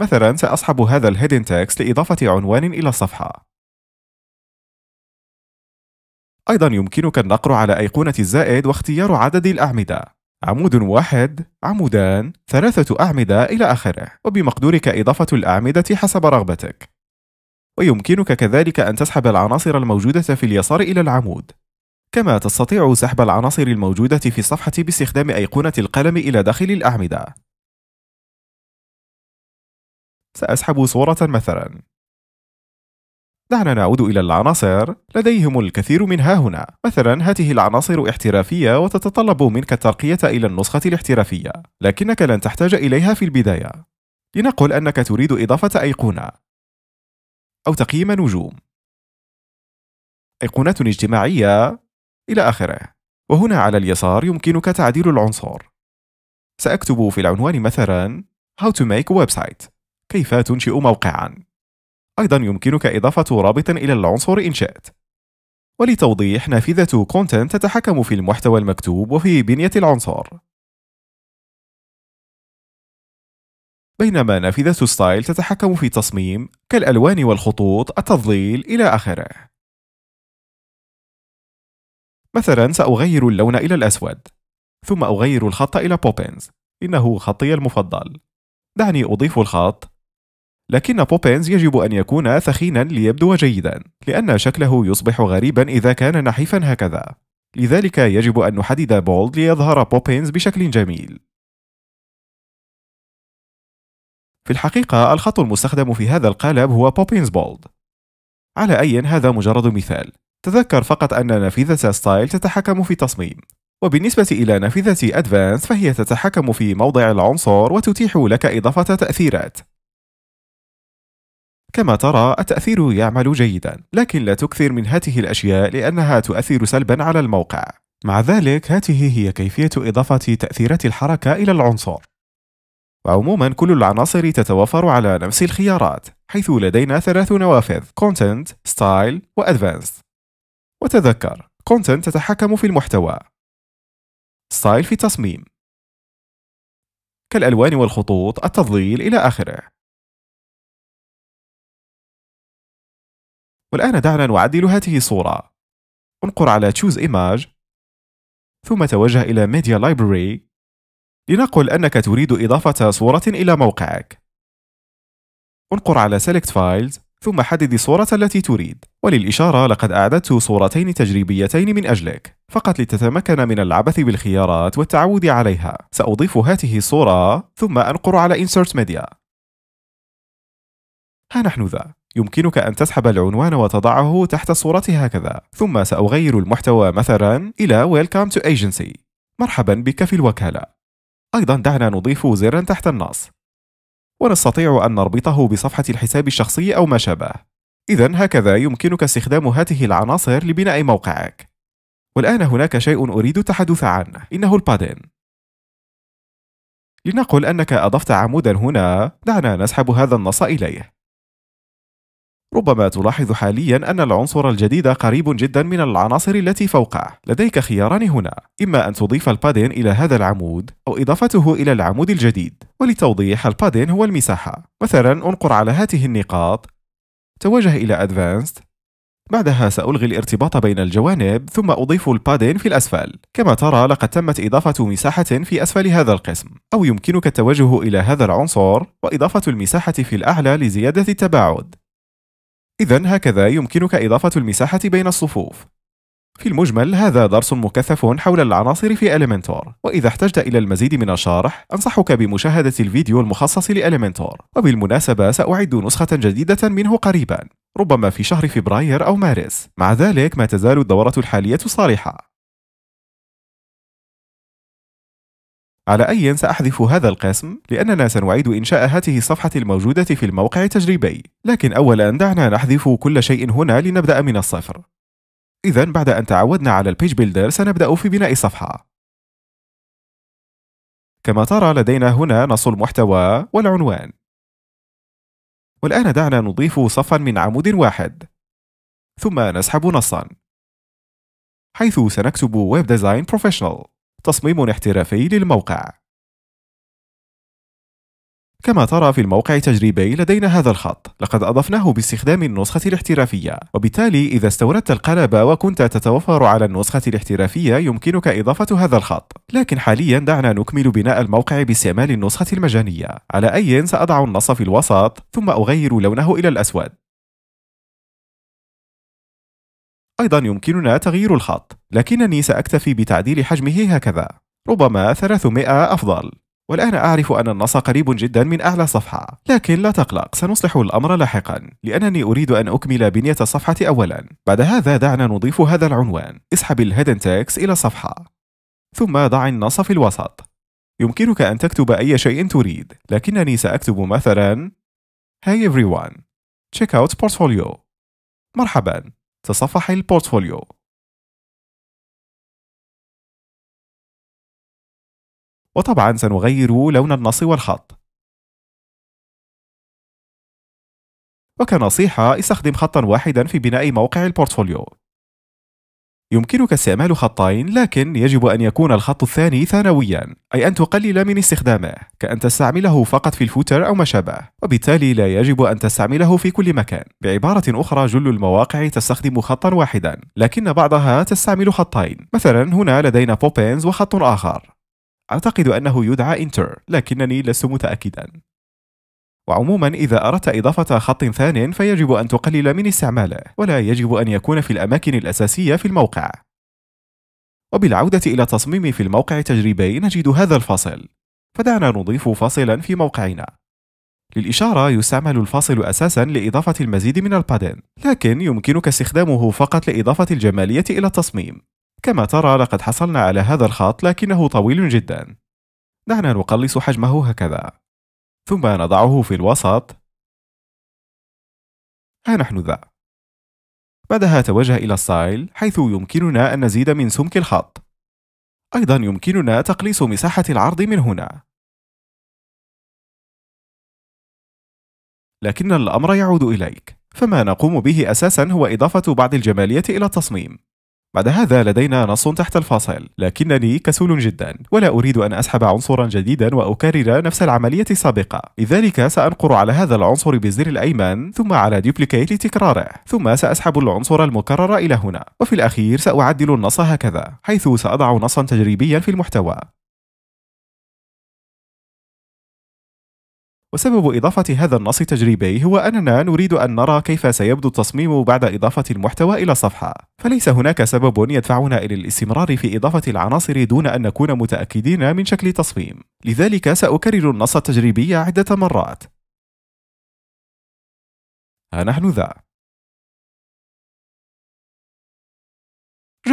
مثلا سأسحب هذا الهيدن تاكس لإضافة عنوان إلى الصفحة. أيضا يمكنك النقر على أيقونة الزائد واختيار عدد الأعمدة عمود واحد، عمودان، ثلاثة أعمدة إلى آخره وبمقدورك إضافة الأعمدة حسب رغبتك ويمكنك كذلك أن تسحب العناصر الموجودة في اليسار إلى العمود كما تستطيع سحب العناصر الموجودة في الصفحة باستخدام أيقونة القلم إلى داخل الأعمدة. سأسحب صورة مثلا. دعنا نعود إلى العناصر، لديهم الكثير منها هنا. مثلا هذه العناصر احترافية وتتطلب منك الترقية إلى النسخة الاحترافية، لكنك لن تحتاج إليها في البداية. لنقل أنك تريد إضافة أيقونة أو تقييم نجوم. أيقونات اجتماعية إلى آخره وهنا على اليسار يمكنك تعديل العنصر سأكتب في العنوان مثلا How to make a website كيف تنشئ موقعا أيضا يمكنك إضافة رابط إلى العنصر إن شئت ولتوضيح نافذة Content تتحكم في المحتوى المكتوب وفي بنية العنصر بينما نافذة Style تتحكم في تصميم كالألوان والخطوط التظليل إلى آخره مثلا سأغير اللون إلى الأسود ثم أغير الخط إلى بوبينز إنه خطي المفضل دعني أضيف الخط لكن بوبينز يجب أن يكون ثخينا ليبدو جيدا لأن شكله يصبح غريبا إذا كان نحيفا هكذا لذلك يجب أن نحدد بولد ليظهر بوبينز بشكل جميل في الحقيقة الخط المستخدم في هذا القالب هو بوبينز بولد على أي هذا مجرد مثال تذكر فقط أن نافذة ستايل تتحكم في تصميم وبالنسبة إلى نافذة أدفانس فهي تتحكم في موضع العنصر وتتيح لك إضافة تأثيرات كما ترى التأثير يعمل جيدا لكن لا تكثر من هذه الأشياء لأنها تؤثر سلبا على الموقع مع ذلك هذه هي كيفية إضافة تأثيرات الحركة إلى العنصر وعموما كل العناصر تتوفر على نفس الخيارات حيث لدينا ثلاث نوافذ Content, Style و Advanced وتذكر content تتحكم في المحتوى ستايل في التصميم كالألوان والخطوط التظليل إلى آخره والآن دعنا نعدل هذه الصورة انقر على Choose Image ثم توجه إلى Media Library لنقل أنك تريد إضافة صورة إلى موقعك انقر على Select Files ثم حدد الصورة التي تريد وللإشارة لقد أعددت صورتين تجريبيتين من أجلك فقط لتتمكن من العبث بالخيارات والتعود عليها سأضيف هذه الصورة ثم أنقر على Insert Media ها نحن ذا يمكنك أن تسحب العنوان وتضعه تحت الصورة هكذا ثم سأغير المحتوى مثلا إلى Welcome to Agency مرحبا بك في الوكالة أيضا دعنا نضيف زرا تحت النص ونستطيع أن نربطه بصفحة الحساب الشخصي أو ما شابه. إذا هكذا يمكنك استخدام هذه العناصر لبناء موقعك. والآن هناك شيء أريد التحدث عنه، إنه البادين. لنقل أنك أضفت عمودا هنا، دعنا نسحب هذا النص إليه. ربما تلاحظ حاليا أن العنصر الجديد قريب جدا من العناصر التي فوقه لديك خياران هنا إما أن تضيف البادين إلى هذا العمود أو إضافته إلى العمود الجديد ولتوضيح البادين هو المساحة مثلا أنقر على هذه النقاط توجه إلى Advanced بعدها سألغي الارتباط بين الجوانب ثم أضيف البادين في الأسفل كما ترى لقد تمت إضافة مساحة في أسفل هذا القسم أو يمكنك التوجه إلى هذا العنصر وإضافة المساحة في الأعلى لزيادة التباعد إذا هكذا يمكنك إضافة المساحة بين الصفوف. في المجمل هذا درس مكثف حول العناصر في Elementor وإذا احتجت إلى المزيد من الشرح أنصحك بمشاهدة الفيديو المخصص لElementor وبالمناسبة سأعد نسخة جديدة منه قريبا ربما في شهر فبراير أو مارس مع ذلك ما تزال الدورة الحالية صالحة على أي سأحذف هذا القسم لأننا سنعيد إنشاء هذه الصفحة الموجودة في الموقع التجريبي لكن أولا دعنا نحذف كل شيء هنا لنبدأ من الصفر إذا بعد أن تعودنا على البيج بيلدر سنبدأ في بناء صفحة كما ترى لدينا هنا نص المحتوى والعنوان والآن دعنا نضيف صفا من عمود واحد ثم نسحب نصا حيث سنكتب ويب ديزاين بروفيشنال تصميم احترافي للموقع كما ترى في الموقع التجريبي لدينا هذا الخط لقد أضفناه باستخدام النسخة الاحترافية وبالتالي إذا استوردت القلب وكنت تتوفر على النسخة الاحترافية يمكنك إضافة هذا الخط لكن حاليا دعنا نكمل بناء الموقع باستعمال النسخة المجانية على أي سأضع النص في الوسط ثم أغير لونه إلى الأسود أيضا يمكننا تغيير الخط لكنني سأكتفي بتعديل حجمه هكذا ربما 300 أفضل والآن أعرف أن النص قريب جدا من أعلى صفحة لكن لا تقلق سنصلح الأمر لاحقا لأنني أريد أن أكمل بنية الصفحة أولا بعد هذا دعنا نضيف هذا العنوان اسحب الهيدن تاكس إلى الصفحة ثم ضع النص في الوسط يمكنك أن تكتب أي شيء تريد لكنني سأكتب مثلا Hey everyone check out portfolio مرحبا تصفح البورتفوليو وطبعا سنغير لون النص والخط وكنصيحة استخدم خطا واحدا في بناء موقع البورتفوليو يمكنك استعمال خطين لكن يجب أن يكون الخط الثاني ثانويا أي أن تقلل من استخدامه كأن تستعمله فقط في الفوتر أو ما شابه وبالتالي لا يجب أن تستعمله في كل مكان بعبارة أخرى جل المواقع تستخدم خطا واحدا لكن بعضها تستعمل خطين مثلا هنا لدينا بوبينز وخط آخر أعتقد أنه يدعى انتر لكنني لست متأكدا وعموما إذا أردت إضافة خط ثان فيجب أن تقلل من استعماله ولا يجب أن يكون في الأماكن الأساسية في الموقع وبالعودة إلى تصميم في الموقع تجريبي نجد هذا الفاصل فدعنا نضيف فاصلا في موقعنا للإشارة يستعمل الفاصل أساسا لإضافة المزيد من البادن لكن يمكنك استخدامه فقط لإضافة الجمالية إلى التصميم كما ترى لقد حصلنا على هذا الخط لكنه طويل جدا دعنا نقلص حجمه هكذا ثم نضعه في الوسط ها نحن ذا بعدها توجه إلى ستايل حيث يمكننا أن نزيد من سمك الخط أيضا يمكننا تقليص مساحة العرض من هنا لكن الأمر يعود إليك فما نقوم به أساسا هو إضافة بعض الجمالية إلى التصميم بعد هذا لدينا نص تحت الفاصل لكنني كسول جدا ولا أريد أن أسحب عنصرا جديدا وأكرر نفس العملية السابقة لذلك سأنقر على هذا العنصر بالزر الأيمن ثم على Duplicate لتكراره ثم سأسحب العنصر المكرر إلى هنا وفي الأخير سأعدل النص هكذا حيث سأضع نصا تجريبيا في المحتوى وسبب إضافة هذا النص التجريبي هو أننا نريد أن نرى كيف سيبدو التصميم بعد إضافة المحتوى إلى الصفحة فليس هناك سبب يدفعنا إلى الاستمرار في إضافة العناصر دون أن نكون متأكدين من شكل تصميم لذلك سأكرر النص التجريبي عدة مرات ها نحن ذا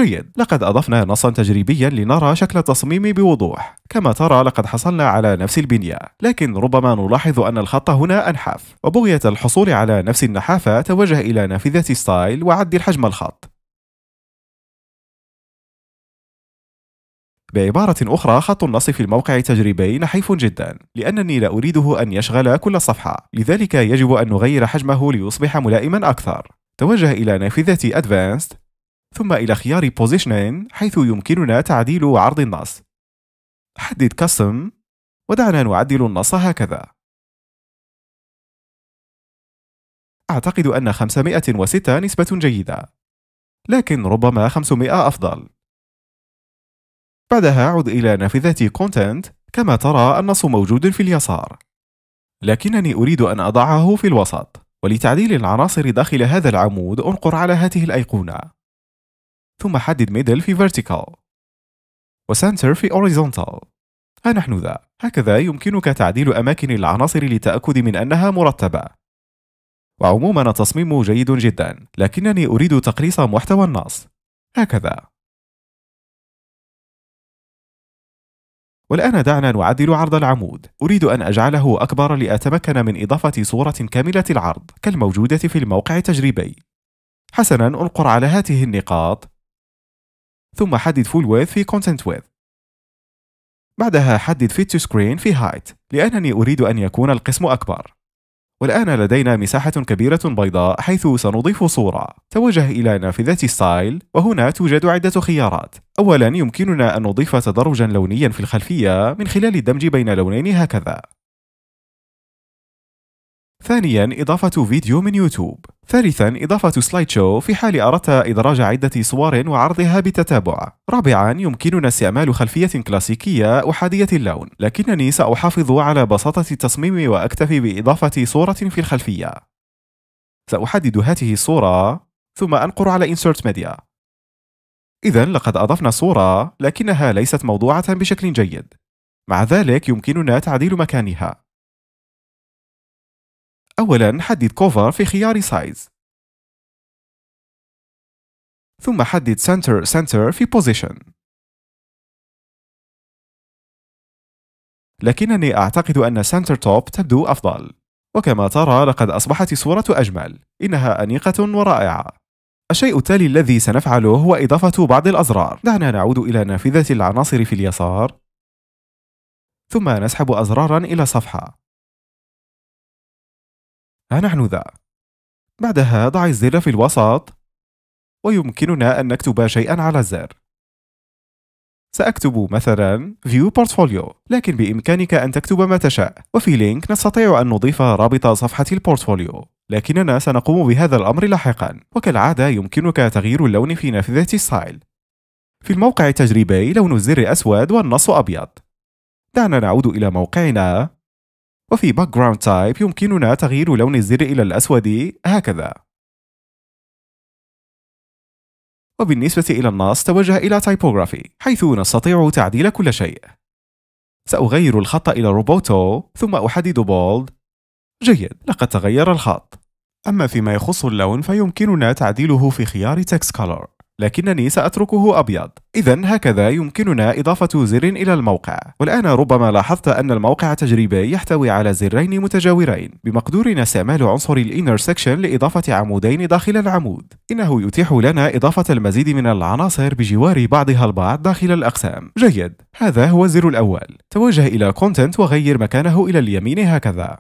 جيد لقد أضفنا نصا تجريبيا لنرى شكل التصميم بوضوح كما ترى لقد حصلنا على نفس البنية لكن ربما نلاحظ أن الخط هنا أنحف وبغية الحصول على نفس النحافة توجه إلى نافذة ستايل وعدل حجم الخط بعبارة أخرى خط النص في الموقع التجريبي نحيف جدا لأنني لا أريده أن يشغل كل صفحة لذلك يجب أن نغير حجمه ليصبح ملائما أكثر توجه إلى نافذة Advanced ثم إلى خيار Positioning حيث يمكننا تعديل عرض النص. حدد Custom ودعنا نعدل النص هكذا. أعتقد أن 506 نسبة جيدة، لكن ربما 500 أفضل. بعدها عد إلى نافذة Content كما ترى النص موجود في اليسار. لكنني أريد أن أضعه في الوسط، ولتعديل العناصر داخل هذا العمود أنقر على هذه الأيقونة. ثم حدد ميدل في vertical وسنتر في horizontal ها نحن ذا هكذا يمكنك تعديل أماكن العناصر للتأكد من أنها مرتبة وعموما التصميم جيد جدا لكنني أريد تقليص محتوى النص هكذا والآن دعنا نعدل عرض العمود أريد أن أجعله أكبر لأتمكن من إضافة صورة كاملة العرض كالموجودة في الموقع التجريبي حسنا انقر على هاته النقاط ثم حدد فول ويث في كونتنت ويث بعدها حدد فيت تو سكرين في هايت لأنني أريد أن يكون القسم أكبر والآن لدينا مساحة كبيرة بيضاء حيث سنضيف صورة توجه إلى نافذة ستايل وهنا توجد عدة خيارات أولا يمكننا أن نضيف تدرجا لونيا في الخلفية من خلال الدمج بين لونين هكذا ثانيا إضافة فيديو من يوتيوب ثالثا إضافة سلايد شو في حال أردت إدراج عدة صور وعرضها بتتابع. رابعا يمكننا استعمال خلفية كلاسيكية أحادية اللون، لكنني سأحافظ على بساطة التصميم وأكتفي بإضافة صورة في الخلفية. سأحدد هذه الصورة ثم أنقر على Insert Media. إذا لقد أضفنا صورة لكنها ليست موضوعة بشكل جيد. مع ذلك يمكننا تعديل مكانها. أولا حدد كوفر في خيار size ثم حدد center center في position لكنني أعتقد أن center top تبدو أفضل وكما ترى لقد أصبحت الصورة أجمل إنها أنيقة ورائعة الشيء التالي الذي سنفعله هو إضافة بعض الأزرار دعنا نعود إلى نافذة العناصر في اليسار ثم نسحب أزرارا إلى صفحة ها نحن ذا بعدها ضع الزر في الوسط ويمكننا أن نكتب شيئا على الزر سأكتب مثلا View Portfolio لكن بإمكانك أن تكتب ما تشاء وفي لينك نستطيع أن نضيف رابط صفحة البورتفوليو لكننا سنقوم بهذا الأمر لاحقا وكالعادة يمكنك تغيير اللون في نافذة ستايل في الموقع التجريبي لون الزر أسود والنص أبيض دعنا نعود إلى موقعنا وفي Background Type يمكننا تغيير لون الزر إلى الأسود هكذا وبالنسبة إلى النص توجه إلى Typography حيث نستطيع تعديل كل شيء سأغير الخط إلى روبوتو ثم أحدد بولد جيد لقد تغير الخط أما فيما يخص اللون فيمكننا تعديله في خيار Text Color لكنني سأتركه أبيض إذا هكذا يمكننا إضافة زر إلى الموقع والآن ربما لاحظت أن الموقع تجريبي يحتوي على زرين متجاورين بمقدورنا استعمال عنصر سكشن لإضافة عمودين داخل العمود إنه يتيح لنا إضافة المزيد من العناصر بجوار بعضها البعض داخل الأقسام جيد هذا هو الزر الأول توجه إلى كونتنت وغير مكانه إلى اليمين هكذا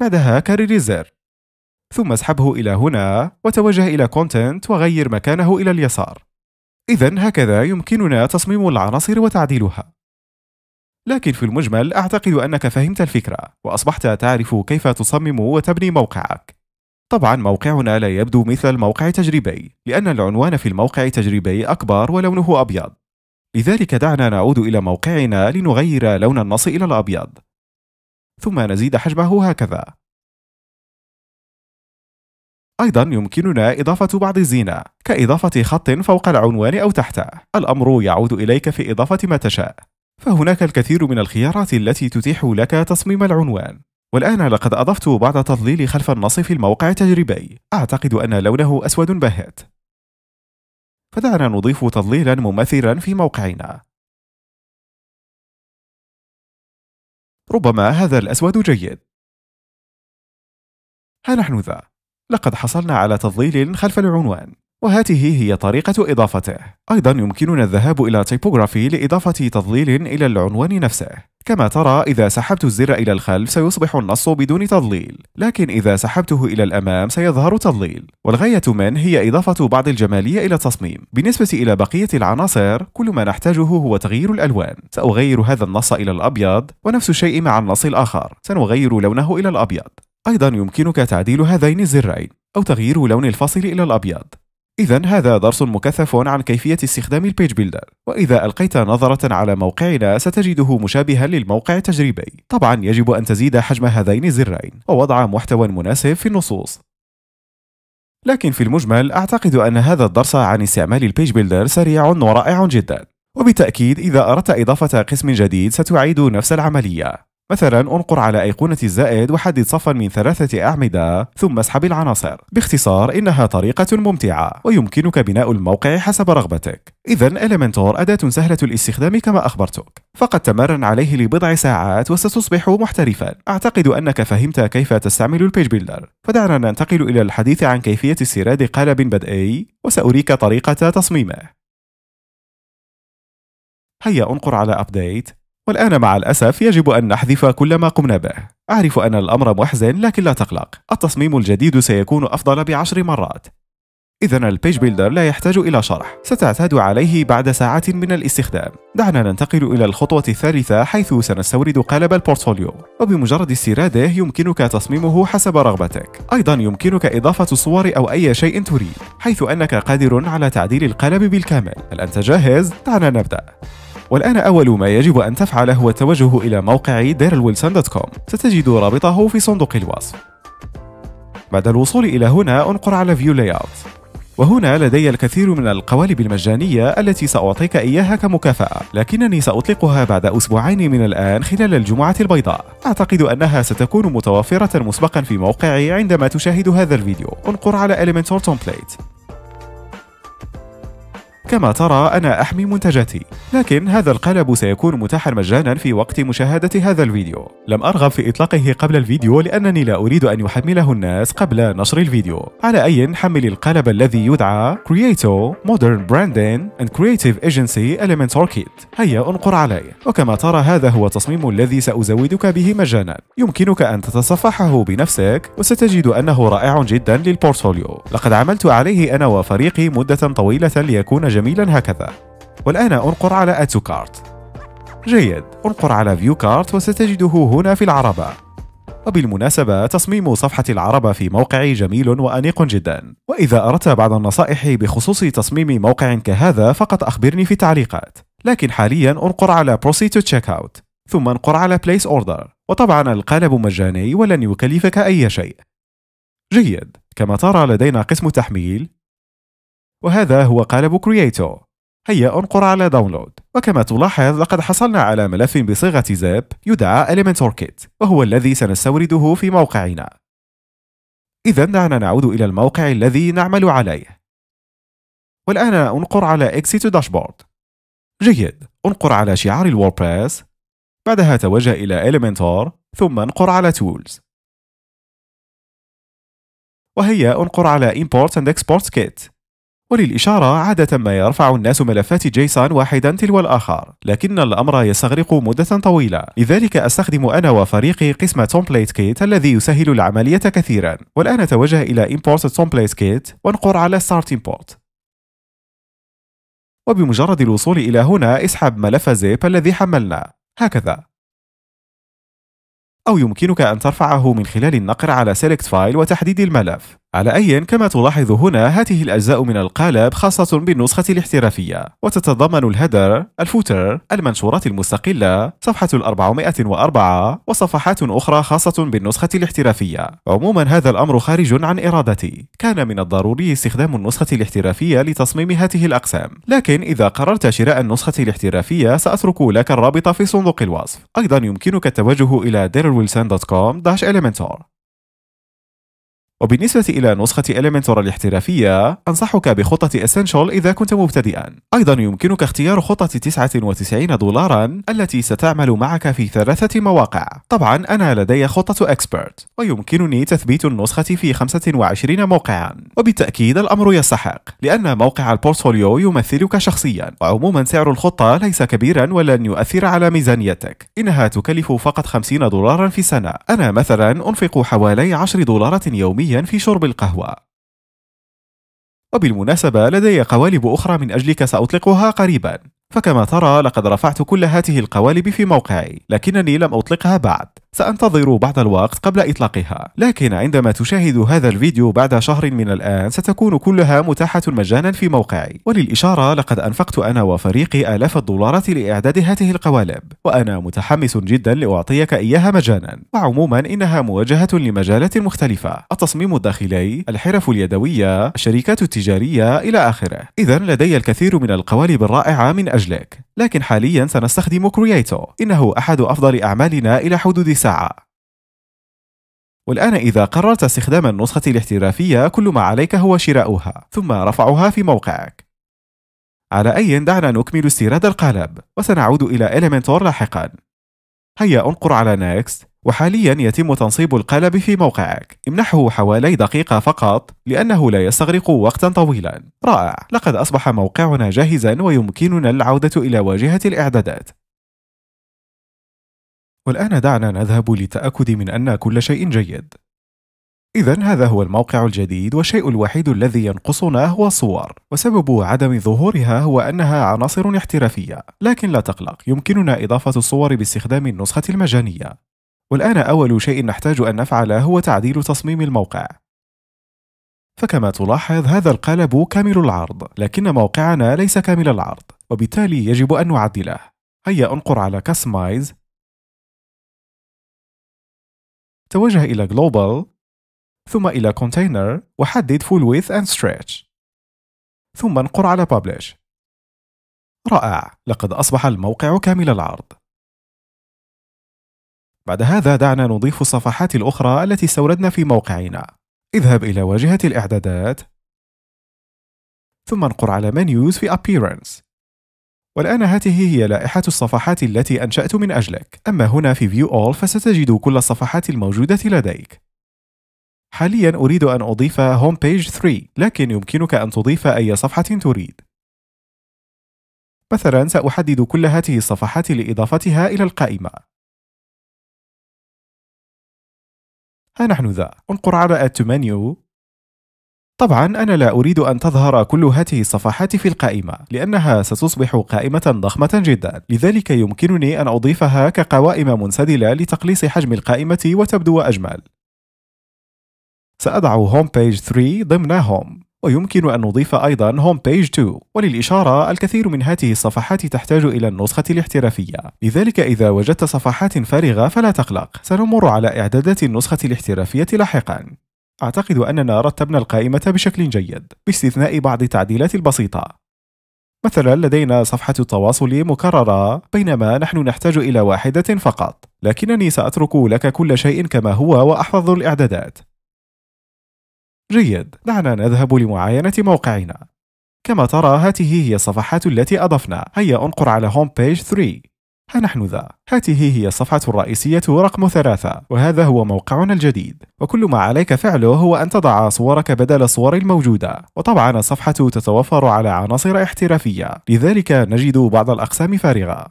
بعدها كرر الزر ثم اسحبه إلى هنا وتوجه إلى Content وغير مكانه إلى اليسار إذا هكذا يمكننا تصميم العناصر وتعديلها لكن في المجمل أعتقد أنك فهمت الفكرة وأصبحت تعرف كيف تصمم وتبني موقعك طبعا موقعنا لا يبدو مثل الموقع التجريبي لأن العنوان في الموقع التجريبي أكبر ولونه أبيض لذلك دعنا نعود إلى موقعنا لنغير لون النص إلى الأبيض ثم نزيد حجمه هكذا أيضا يمكننا إضافة بعض الزينة كإضافة خط فوق العنوان أو تحته الأمر يعود إليك في إضافة ما تشاء فهناك الكثير من الخيارات التي تتيح لك تصميم العنوان والآن لقد أضفت بعض تظليل خلف النص في الموقع التجريبي أعتقد أن لونه أسود باهت فدعنا نضيف تظليلا مماثلا في موقعنا ربما هذا الأسود جيد ها نحن ذا لقد حصلنا على تظليل خلف العنوان وهذه هي طريقة إضافته أيضا يمكننا الذهاب إلى تيبوغرافي لإضافة تظليل إلى العنوان نفسه كما ترى إذا سحبت الزر إلى الخلف سيصبح النص بدون تظليل، لكن إذا سحبته إلى الأمام سيظهر تظليل. والغاية من هي إضافة بعض الجمالية إلى التصميم بالنسبة إلى بقية العناصر كل ما نحتاجه هو تغيير الألوان سأغير هذا النص إلى الأبيض ونفس الشيء مع النص الآخر سنغير لونه إلى الأبيض أيضا يمكنك تعديل هذين الزرين أو تغيير لون الفصل إلى الأبيض إذا هذا درس مكثف عن كيفية استخدام البيج بيلدر، وإذا ألقيت نظرة على موقعنا ستجده مشابها للموقع التجريبي. طبعا يجب أن تزيد حجم هذين الزرين، ووضع محتوى مناسب في النصوص. لكن في المجمل أعتقد أن هذا الدرس عن استعمال البيج بيلدر سريع ورائع جدا. وبالتأكيد إذا أردت إضافة قسم جديد ستعيد نفس العملية. مثلا انقر على أيقونة الزائد وحدد صفا من ثلاثة أعمدة ثم اسحب العناصر باختصار إنها طريقة ممتعة ويمكنك بناء الموقع حسب رغبتك إذا Elementor أداة سهلة الاستخدام كما أخبرتك فقد تمرن عليه لبضع ساعات وستصبح محترفا أعتقد أنك فهمت كيف تستعمل البيج بيلدر فدعنا ننتقل إلى الحديث عن كيفية استيراد قالب بدئي وسأريك طريقة تصميمه هيا انقر على Update والآن مع الأسف يجب أن نحذف كل ما قمنا به أعرف أن الأمر محزن لكن لا تقلق التصميم الجديد سيكون أفضل بعشر مرات إذا البيج بيلدر لا يحتاج إلى شرح ستعتاد عليه بعد ساعات من الاستخدام دعنا ننتقل إلى الخطوة الثالثة حيث سنستورد قالب البورتفوليو وبمجرد استيراده يمكنك تصميمه حسب رغبتك أيضا يمكنك إضافة صور أو أي شيء تريد حيث أنك قادر على تعديل القالب بالكامل هل أنت جاهز؟ دعنا نبدأ والآن أول ما يجب أن تفعله هو التوجه إلى موقع دوت كوم ستجد رابطه في صندوق الوصف بعد الوصول إلى هنا انقر على View Layout وهنا لدي الكثير من القوالب المجانية التي سأعطيك إياها كمكافأة لكنني سأطلقها بعد أسبوعين من الآن خلال الجمعة البيضاء أعتقد أنها ستكون متوفرة مسبقا في موقعي عندما تشاهد هذا الفيديو انقر على Elementor Template كما ترى أنا أحمي منتجاتي لكن هذا القالب سيكون متاحا مجانا في وقت مشاهدة هذا الفيديو لم أرغب في إطلاقه قبل الفيديو لأنني لا أريد أن يحمله الناس قبل نشر الفيديو على أي حمل القالب الذي يدعى Creato Modern Branding and Creative Agency Elementor Kit هيا انقر عليه وكما ترى هذا هو التصميم الذي سأزودك به مجانا يمكنك أن تتصفحه بنفسك وستجد أنه رائع جدا للبورتفوليو لقد عملت عليه أنا وفريقي مدة طويلة ليكون جميلا هكذا والآن أنقر على Add to Cart جيد أنقر على View Cart وستجده هنا في العربة وبالمناسبة تصميم صفحة العربة في موقعي جميل وأنيق جدا وإذا أردت بعض النصائح بخصوص تصميم موقع كهذا فقط أخبرني في التعليقات لكن حاليا أنقر على Proceed to Checkout ثم انقر على Place Order وطبعا القالب مجاني ولن يكلفك أي شيء جيد كما ترى لدينا قسم تحميل وهذا هو قالب كرييتو هيا انقر على داونلود وكما تلاحظ لقد حصلنا على ملف بصيغة زاب يدعى Elementor Kit وهو الذي سنستورده في موقعنا إذا دعنا نعود إلى الموقع الذي نعمل عليه والآن أنقر على Exit Dashboard جيد انقر على شعار الوordpress بعدها توجه إلى Elementor ثم انقر على Tools وهيا انقر على Import and Export Kit وللإشارة عادة ما يرفع الناس ملفات جيسون واحدا تلو الآخر لكن الأمر يستغرق مدة طويلة لذلك أستخدم أنا وفريقي قسم تومبليت كيت الذي يسهل العملية كثيرا والآن أتوجه إلى Import Template Kit وانقر على Start Import وبمجرد الوصول إلى هنا اسحب ملف زيب الذي حملنا هكذا أو يمكنك أن ترفعه من خلال النقر على Select File وتحديد الملف على أي كما تلاحظ هنا هذه الأجزاء من القالب خاصة بالنسخة الاحترافية وتتضمن الهدر، الفوتر، المنشورات المستقلة، صفحة ال 404 وصفحات أخرى خاصة بالنسخة الاحترافية عموما هذا الأمر خارج عن إرادتي كان من الضروري استخدام النسخة الاحترافية لتصميم هذه الأقسام لكن إذا قررت شراء النسخة الاحترافية سأترك لك الرابط في صندوق الوصف أيضا يمكنك التوجه إلى darylwilson.com-elementor وبالنسبة إلى نسخة Elementor الاحترافية أنصحك بخطة Essential إذا كنت مبتدئا أيضا يمكنك اختيار خطة 99 دولارا التي ستعمل معك في ثلاثة مواقع طبعا أنا لدي خطة Expert ويمكنني تثبيت النسخة في 25 موقعا وبالتأكيد الأمر يستحق لأن موقع البورتفوليو يمثلك شخصيا وعموما سعر الخطة ليس كبيرا ولن يؤثر على ميزانيتك إنها تكلف فقط 50 دولارا في السنة أنا مثلا أنفق حوالي 10 دولارات يوميا عمليا في شرب القهوة. وبالمناسبة لدي قوالب أخرى من أجلك سأطلقها قريبا. فكما ترى لقد رفعت كل هذه القوالب في موقعي لكنني لم أطلقها بعد سأنتظر بعض الوقت قبل إطلاقها لكن عندما تشاهد هذا الفيديو بعد شهر من الآن ستكون كلها متاحة مجانا في موقعي وللإشارة لقد أنفقت أنا وفريقي آلاف الدولارات لإعداد هذه القوالب وأنا متحمس جدا لأعطيك إياها مجانا وعموما إنها موجهة لمجالات مختلفة التصميم الداخلي الحرف اليدوية الشركات التجارية إلى آخره إذا لدي الكثير من القوالب الرائعة من أجلك لكن حاليا سنستخدم كرييتو إنه أحد أفضل أعمالنا إلى حدود ساعة والآن إذا قررت استخدام النسخة الاحترافية كل ما عليك هو شراؤها ثم رفعها في موقعك على أي دعنا نكمل استيراد القالب وسنعود إلى Elementor لاحقا هيا انقر على Next وحاليا يتم تنصيب القالب في موقعك امنحه حوالي دقيقة فقط لأنه لا يستغرق وقتا طويلا رائع لقد أصبح موقعنا جاهزا ويمكننا العودة إلى واجهة الإعدادات والآن دعنا نذهب للتأكد من أن كل شيء جيد إذا هذا هو الموقع الجديد والشيء الوحيد الذي ينقصنا هو الصور وسبب عدم ظهورها هو أنها عناصر احترافية لكن لا تقلق يمكننا إضافة الصور باستخدام النسخة المجانية والآن أول شيء نحتاج أن نفعله هو تعديل تصميم الموقع فكما تلاحظ هذا القالب كامل العرض لكن موقعنا ليس كامل العرض وبالتالي يجب أن نعدله هيا أنقر على Customize توجه إلى Global ثم إلى Container وحدد Full Width and Stretch ثم انقر على Publish رائع لقد أصبح الموقع كامل العرض بعد هذا دعنا نضيف الصفحات الأخرى التي استوردنا في موقعنا. اذهب إلى واجهة الإعدادات، ثم انقر على Menus في Appearance. والآن هذه هي لائحة الصفحات التي أنشأت من أجلك. أما هنا في View All فستجد كل الصفحات الموجودة لديك. حاليا أريد أن أضيف Homepage 3 لكن يمكنك أن تضيف أي صفحة تريد مثلا سأحدد كل هذه الصفحات لإضافتها إلى القائمة ها نحن ذا انقر على التمانيو طبعا أنا لا أريد أن تظهر كل هذه الصفحات في القائمة لأنها ستصبح قائمة ضخمة جدا لذلك يمكنني أن أضيفها كقوائم منسدلة لتقليص حجم القائمة وتبدو أجمل سأضع هوم بيج 3 ضمن هوم ويمكن أن نضيف أيضا هوم بيج 2 وللإشارة الكثير من هذه الصفحات تحتاج إلى النسخة الاحترافية لذلك إذا وجدت صفحات فارغة فلا تقلق سنمر على إعدادات النسخة الاحترافية لاحقا أعتقد أننا رتبنا القائمة بشكل جيد باستثناء بعض التعديلات البسيطة مثلا لدينا صفحة التواصل مكررة بينما نحن نحتاج إلى واحدة فقط لكنني سأترك لك كل شيء كما هو وأحفظ الإعدادات جيد دعنا نذهب لمعاينة موقعنا كما ترى هذه هي الصفحات التي أضفنا هيا أنقر على هوم بيج 3 ها نحن ذا هذه هي الصفحة الرئيسية رقم ثلاثة وهذا هو موقعنا الجديد وكل ما عليك فعله هو أن تضع صورك بدل الصور الموجودة وطبعا الصفحة تتوفر على عناصر احترافية لذلك نجد بعض الأقسام فارغة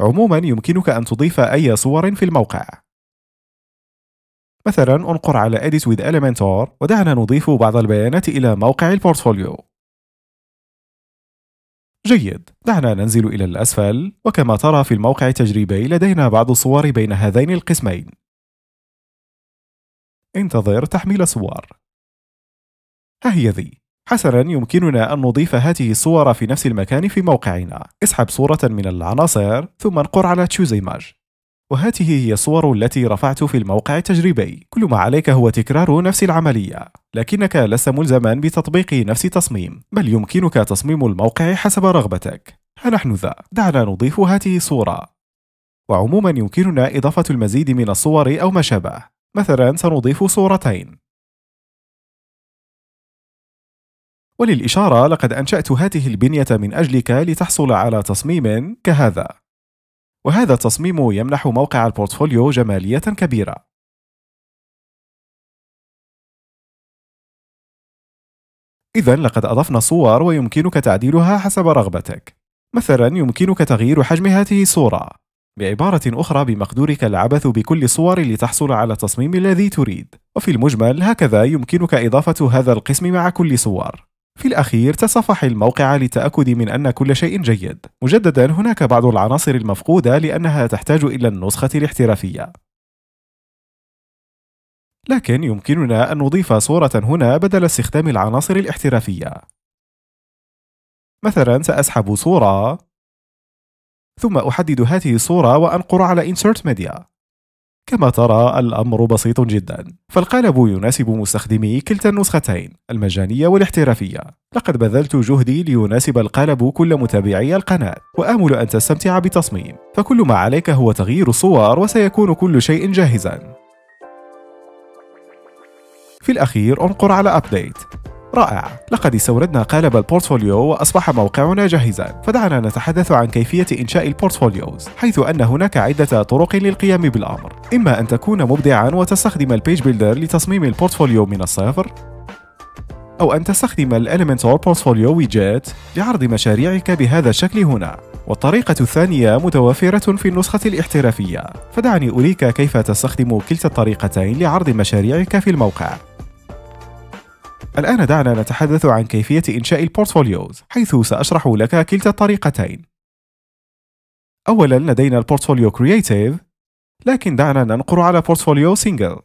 عموما يمكنك أن تضيف أي صور في الموقع مثلا انقر على Edit with Elementor ودعنا نضيف بعض البيانات إلى موقع البورتفوليو جيد دعنا ننزل إلى الأسفل وكما ترى في الموقع التجريبي لدينا بعض الصور بين هذين القسمين انتظر تحميل صور ها هي ذي حسنا يمكننا أن نضيف هذه الصور في نفس المكان في موقعنا اسحب صورة من العناصر ثم انقر على Choose Image وهاته هي الصور التي رفعت في الموقع التجريبي كل ما عليك هو تكرار نفس العملية لكنك لست ملزما بتطبيق نفس التصميم بل يمكنك تصميم الموقع حسب رغبتك ها نحن ذا دعنا نضيف هذه الصورة وعموما يمكننا إضافة المزيد من الصور أو ما شابه مثلا سنضيف صورتين وللإشارة لقد أنشأت هذه البنية من أجلك لتحصل على تصميم كهذا وهذا التصميم يمنح موقع البورتفوليو جمالية كبيرة. إذا لقد أضفنا صور ويمكنك تعديلها حسب رغبتك. مثلا يمكنك تغيير حجم هذه الصورة. بعبارة أخرى بمقدورك العبث بكل الصور لتحصل على التصميم الذي تريد. وفي المجمل هكذا يمكنك إضافة هذا القسم مع كل صور. في الأخير تصفح الموقع للتأكد من أن كل شيء جيد مجددا هناك بعض العناصر المفقودة لأنها تحتاج إلى النسخة الاحترافية لكن يمكننا أن نضيف صورة هنا بدل استخدام العناصر الاحترافية مثلا سأسحب صورة ثم أحدد هذه الصورة وأنقر على Insert Media كما ترى الأمر بسيط جدا فالقالب يناسب مستخدمي كلتا النسختين المجانية والاحترافية لقد بذلت جهدي ليناسب القالب كل متابعي القناة وآمل أن تستمتع بتصميم فكل ما عليك هو تغيير الصور وسيكون كل شيء جاهزا في الأخير انقر على أبديت رائع لقد استوردنا قالب البورتفوليو وأصبح موقعنا جاهزا فدعنا نتحدث عن كيفية إنشاء البورتفوليوز حيث أن هناك عدة طرق للقيام بالأمر إما أن تكون مبدعا وتستخدم البيج بيلدر لتصميم البورتفوليو من الصفر أو أن تستخدم الالمنتور بورتفوليو ويجيت لعرض مشاريعك بهذا الشكل هنا والطريقة الثانية متوفرة في النسخة الاحترافية فدعني أريك كيف تستخدم كلتا الطريقتين لعرض مشاريعك في الموقع الآن دعنا نتحدث عن كيفية إنشاء البورتفوليوز حيث سأشرح لك كلتا الطريقتين أولا لدينا البورتفوليو كرييتيف لكن دعنا ننقر على بورتفوليو سينجل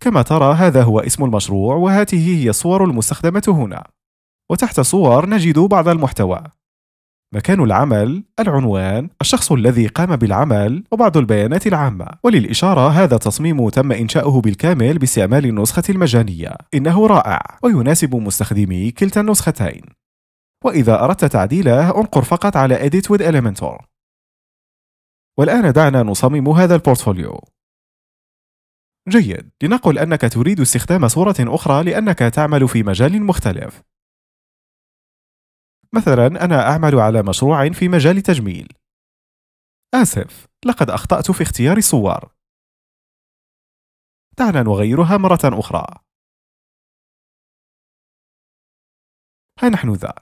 كما ترى هذا هو اسم المشروع وهاته هي الصور المستخدمة هنا وتحت الصور نجد بعض المحتوى مكان العمل العنوان الشخص الذي قام بالعمل وبعض البيانات العامة وللإشارة هذا التصميم تم إنشاؤه بالكامل باستعمال النسخة المجانية إنه رائع ويناسب مستخدمي كلتا النسختين وإذا أردت تعديله انقر فقط على Edit with Elementor والآن دعنا نصمم هذا البورتفوليو جيد لنقل أنك تريد استخدام صورة أخرى لأنك تعمل في مجال مختلف مثلا أنا أعمل على مشروع في مجال تجميل. آسف، لقد أخطأت في اختيار الصور. دعنا نغيرها مرة أخرى. ها نحن ذا.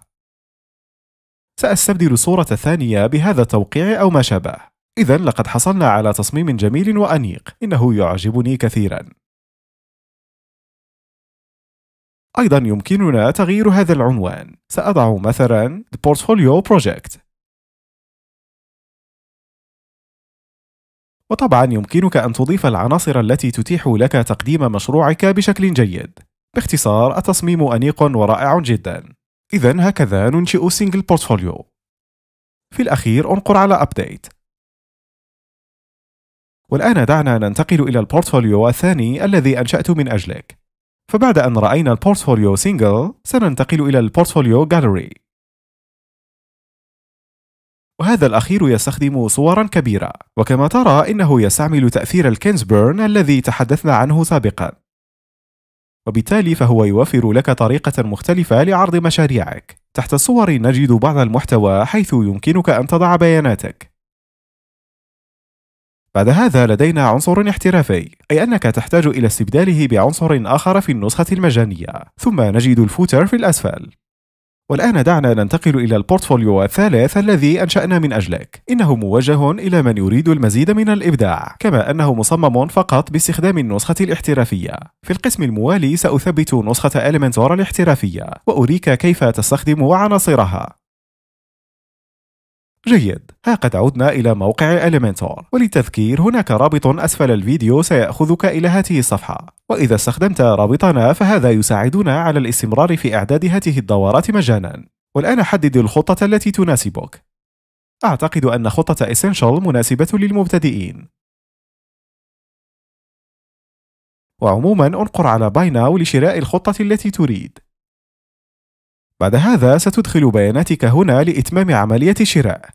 سأستبدل الصورة الثانية بهذا التوقيع أو ما شابه. إذا لقد حصلنا على تصميم جميل وأنيق، إنه يعجبني كثيرا. أيضا يمكننا تغيير هذا العنوان سأضع مثلا The Portfolio Project وطبعا يمكنك أن تضيف العناصر التي تتيح لك تقديم مشروعك بشكل جيد باختصار التصميم أنيق ورائع جدا إذا هكذا ننشئ سينجل بورتفوليو في الأخير انقر على أبديت والآن دعنا ننتقل إلى البورتفوليو الثاني الذي أنشأت من أجلك فبعد أن رأينا البورتفوليو سينجل سننتقل إلى البورتفوليو جاليري وهذا الأخير يستخدم صورا كبيرة وكما ترى إنه يستعمل تأثير الكينزبرن الذي تحدثنا عنه سابقا وبالتالي فهو يوفر لك طريقة مختلفة لعرض مشاريعك تحت الصور نجد بعض المحتوى حيث يمكنك أن تضع بياناتك بعد هذا لدينا عنصر احترافي أي أنك تحتاج إلى استبداله بعنصر آخر في النسخة المجانية ثم نجد الفوتر في الأسفل والآن دعنا ننتقل إلى البورتفوليو الثالث الذي أنشأنا من أجلك إنه موجه إلى من يريد المزيد من الإبداع كما أنه مصمم فقط باستخدام النسخة الاحترافية في القسم الموالي سأثبت نسخة Elementor الاحترافية وأريك كيف تستخدم عناصرها جيد ها قد عدنا إلى موقع Elementor وللتذكير هناك رابط أسفل الفيديو سيأخذك إلى هذه الصفحة وإذا استخدمت رابطنا فهذا يساعدنا على الاستمرار في إعداد هذه الدورات مجانا والآن حدد الخطة التي تناسبك أعتقد أن خطة Essential مناسبة للمبتدئين وعموما انقر على Buy Now لشراء الخطة التي تريد بعد هذا ستدخل بياناتك هنا لإتمام عملية شراء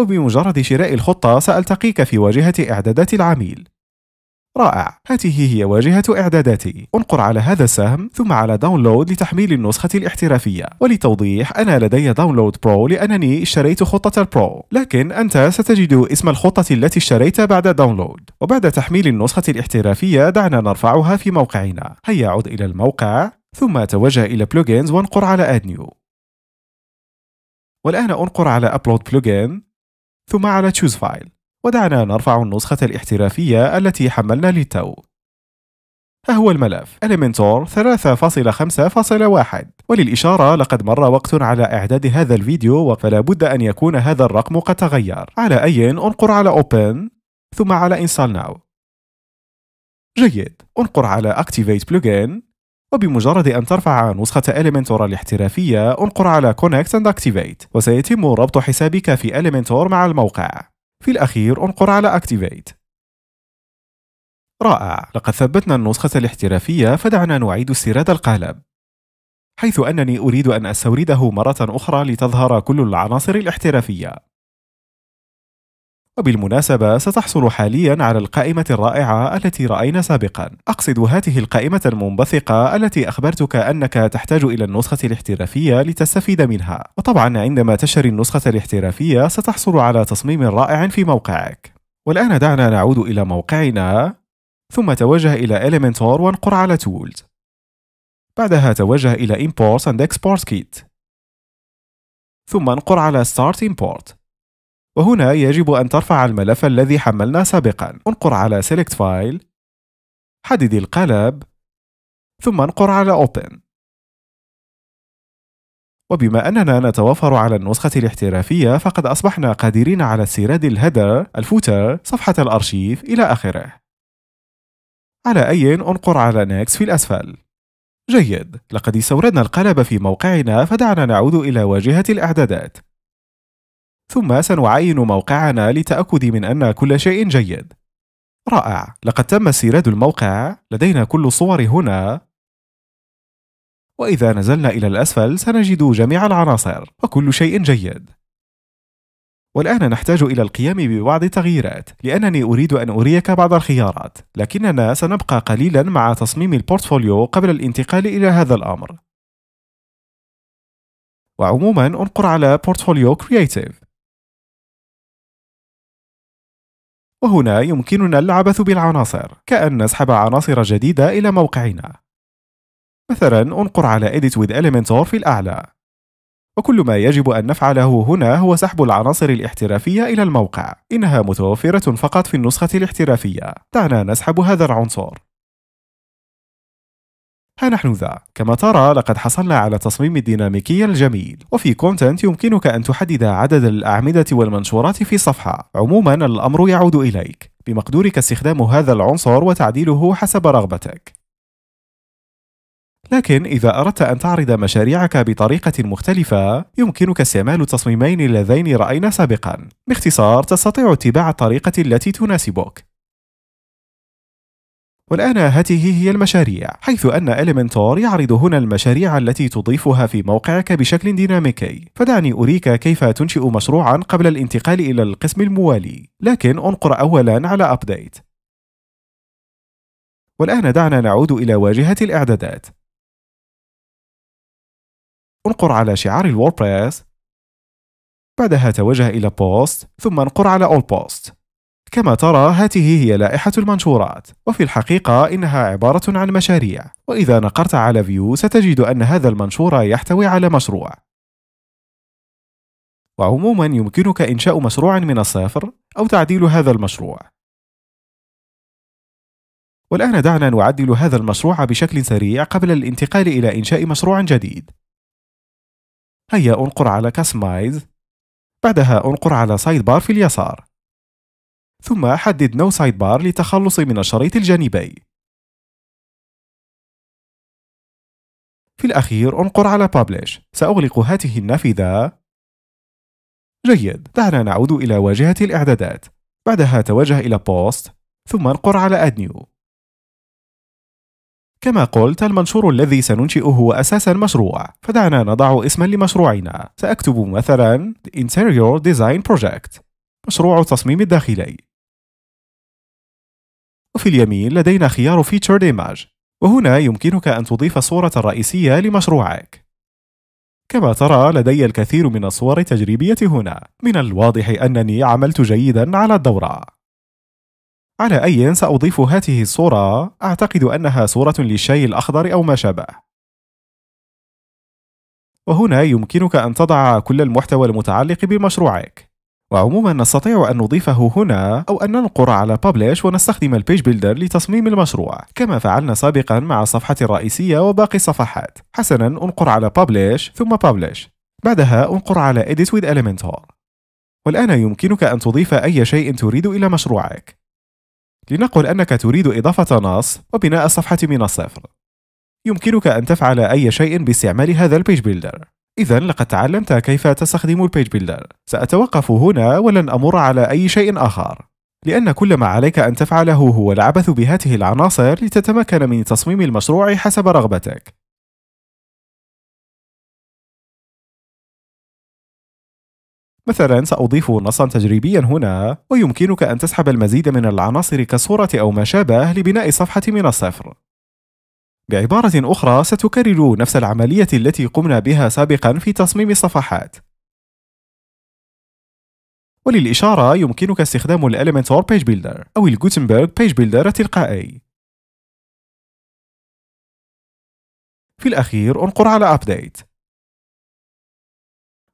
وبمجرد شراء الخطة سألتقيك في واجهة إعدادات العميل رائع هذه هي واجهة إعداداتي انقر على هذا السهم ثم على داونلود لتحميل النسخة الاحترافية ولتوضيح أنا لدي داونلود برو لأنني اشتريت خطة البرو لكن أنت ستجد اسم الخطة التي اشتريت بعد داونلود وبعد تحميل النسخة الاحترافية دعنا نرفعها في موقعنا هيا عد إلى الموقع ثم توجه إلى بلوجينز وانقر على Add New والآن انقر على Upload Plugin ثم على Choose File ودعنا نرفع النسخة الاحترافية التي حملنا للتو ها هو الملف Elementor 3.5.1 وللإشارة لقد مر وقت على إعداد هذا الفيديو فلا بد أن يكون هذا الرقم قد تغير على أي انقر على Open ثم على Install Now جيد انقر على Activate Plugin وبمجرد أن ترفع نسخة Elementor الاحترافية انقر على Connect and Activate وسيتم ربط حسابك في Elementor مع الموقع في الأخير انقر على Activate رائع لقد ثبتنا النسخة الاحترافية فدعنا نعيد استيراد القالب حيث أنني أريد أن أستورده مرة أخرى لتظهر كل العناصر الاحترافية وبالمناسبة ستحصل حاليا على القائمة الرائعة التي رأينا سابقا أقصد هذه القائمة المنبثقة التي أخبرتك أنك تحتاج إلى النسخة الاحترافية لتستفيد منها وطبعا عندما تشتري النسخة الاحترافية ستحصل على تصميم رائع في موقعك والآن دعنا نعود إلى موقعنا ثم توجه إلى Elementor وانقر على Tools بعدها توجه إلى Import and Export Kit ثم انقر على Start Import وهنا يجب أن ترفع الملف الذي حملناه سابقا انقر على Select File حدد القالب ثم انقر على Open وبما أننا نتوافر على النسخة الاحترافية فقد أصبحنا قادرين على استيراد الهدر، الفوتر، صفحة الأرشيف إلى آخره. على أي انقر على Next في الأسفل. جيد، لقد استوردنا القالب في موقعنا فدعنا نعود إلى واجهة الإعدادات. ثم سنعاين موقعنا للتأكد من أن كل شيء جيد. رائع، لقد تم استيراد الموقع، لدينا كل الصور هنا. وإذا نزلنا إلى الأسفل سنجد جميع العناصر، وكل شيء جيد. والآن نحتاج إلى القيام ببعض التغييرات، لأنني أريد أن أريك بعض الخيارات، لكننا سنبقى قليلا مع تصميم البورتفوليو قبل الانتقال إلى هذا الأمر. وعموما انقر على Portfolio Creative وهنا يمكننا العبث بالعناصر كأن نسحب عناصر جديدة إلى موقعنا مثلا انقر على Edit with Elementor في الأعلى وكل ما يجب أن نفعله هنا هو سحب العناصر الاحترافية إلى الموقع إنها متوفرة فقط في النسخة الاحترافية دعنا نسحب هذا العنصر ها نحن ذا كما ترى لقد حصلنا على تصميم ديناميكي الجميل وفي كونتنت يمكنك أن تحدد عدد الأعمدة والمنشورات في صفحة عموما الأمر يعود إليك بمقدورك استخدام هذا العنصر وتعديله حسب رغبتك لكن إذا أردت أن تعرض مشاريعك بطريقة مختلفة، يمكنك استعمال التصميمين اللذين رأينا سابقًا. باختصار، تستطيع اتباع الطريقة التي تناسبك، والآن هاته هي المشاريع حيث أن إليمنتور يعرض هنا المشاريع التي تضيفها في موقعك بشكل ديناميكي فدعني أريك كيف تنشئ مشروعا قبل الانتقال إلى القسم الموالي لكن انقر أولا على أبديت والآن دعنا نعود إلى واجهة الإعدادات انقر على شعار الوordpress بعدها توجه إلى بوست ثم انقر على All Posts كما ترى هذه هي لائحة المنشورات وفي الحقيقة إنها عبارة عن مشاريع وإذا نقرت على فيو ستجد أن هذا المنشور يحتوي على مشروع وعموما يمكنك إنشاء مشروع من الصفر أو تعديل هذا المشروع والآن دعنا نعدل هذا المشروع بشكل سريع قبل الانتقال إلى إنشاء مشروع جديد هيا أنقر على كاسمايز بعدها أنقر على سايد بار في اليسار ثم حدد نو سايد بار للتخلص من الشريط الجانبي في الأخير انقر على Publish سأغلق هذه النافذة جيد دعنا نعود إلى واجهة الإعدادات بعدها توجه إلى Post ثم انقر على Add New كما قلت المنشور الذي سننشئه هو أساسا مشروع فدعنا نضع اسما لمشروعنا سأكتب مثلا Interior Design Project مشروع التصميم الداخلي وفي اليمين لدينا خيار Featured Image وهنا يمكنك أن تضيف صورة رئيسية لمشروعك كما ترى لدي الكثير من الصور التجريبية هنا من الواضح أنني عملت جيدا على الدورة على أي سأضيف هذه الصورة أعتقد أنها صورة للشاي الأخضر أو ما شابه وهنا يمكنك أن تضع كل المحتوى المتعلق بمشروعك وعموما نستطيع أن نضيفه هنا أو أن ننقر على Publish ونستخدم البيج بيلدر لتصميم المشروع كما فعلنا سابقا مع الصفحة الرئيسية وباقي الصفحات حسنا أنقر على Publish ثم Publish بعدها أنقر على Edit with Elementor والآن يمكنك أن تضيف أي شيء تريد إلى مشروعك لنقل أنك تريد إضافة نص وبناء الصفحة من الصفر يمكنك أن تفعل أي شيء باستعمال هذا البيج بيلدر إذا لقد تعلمت كيف تستخدم البيج بيلدر. سأتوقف هنا ولن أمر على أي شيء آخر. لأن كل ما عليك أن تفعله هو العبث بهذه العناصر لتتمكن من تصميم المشروع حسب رغبتك. مثلا سأضيف نصا تجريبيا هنا ويمكنك أن تسحب المزيد من العناصر كصورة أو ما شابه لبناء صفحة من الصفر بعبارة أخرى ستكرر نفس العملية التي قمنا بها سابقا في تصميم الصفحات وللإشارة يمكنك استخدام الـ Elementor Page Builder أو الـ Gutenberg Page Builder التلقائي في الأخير انقر على Update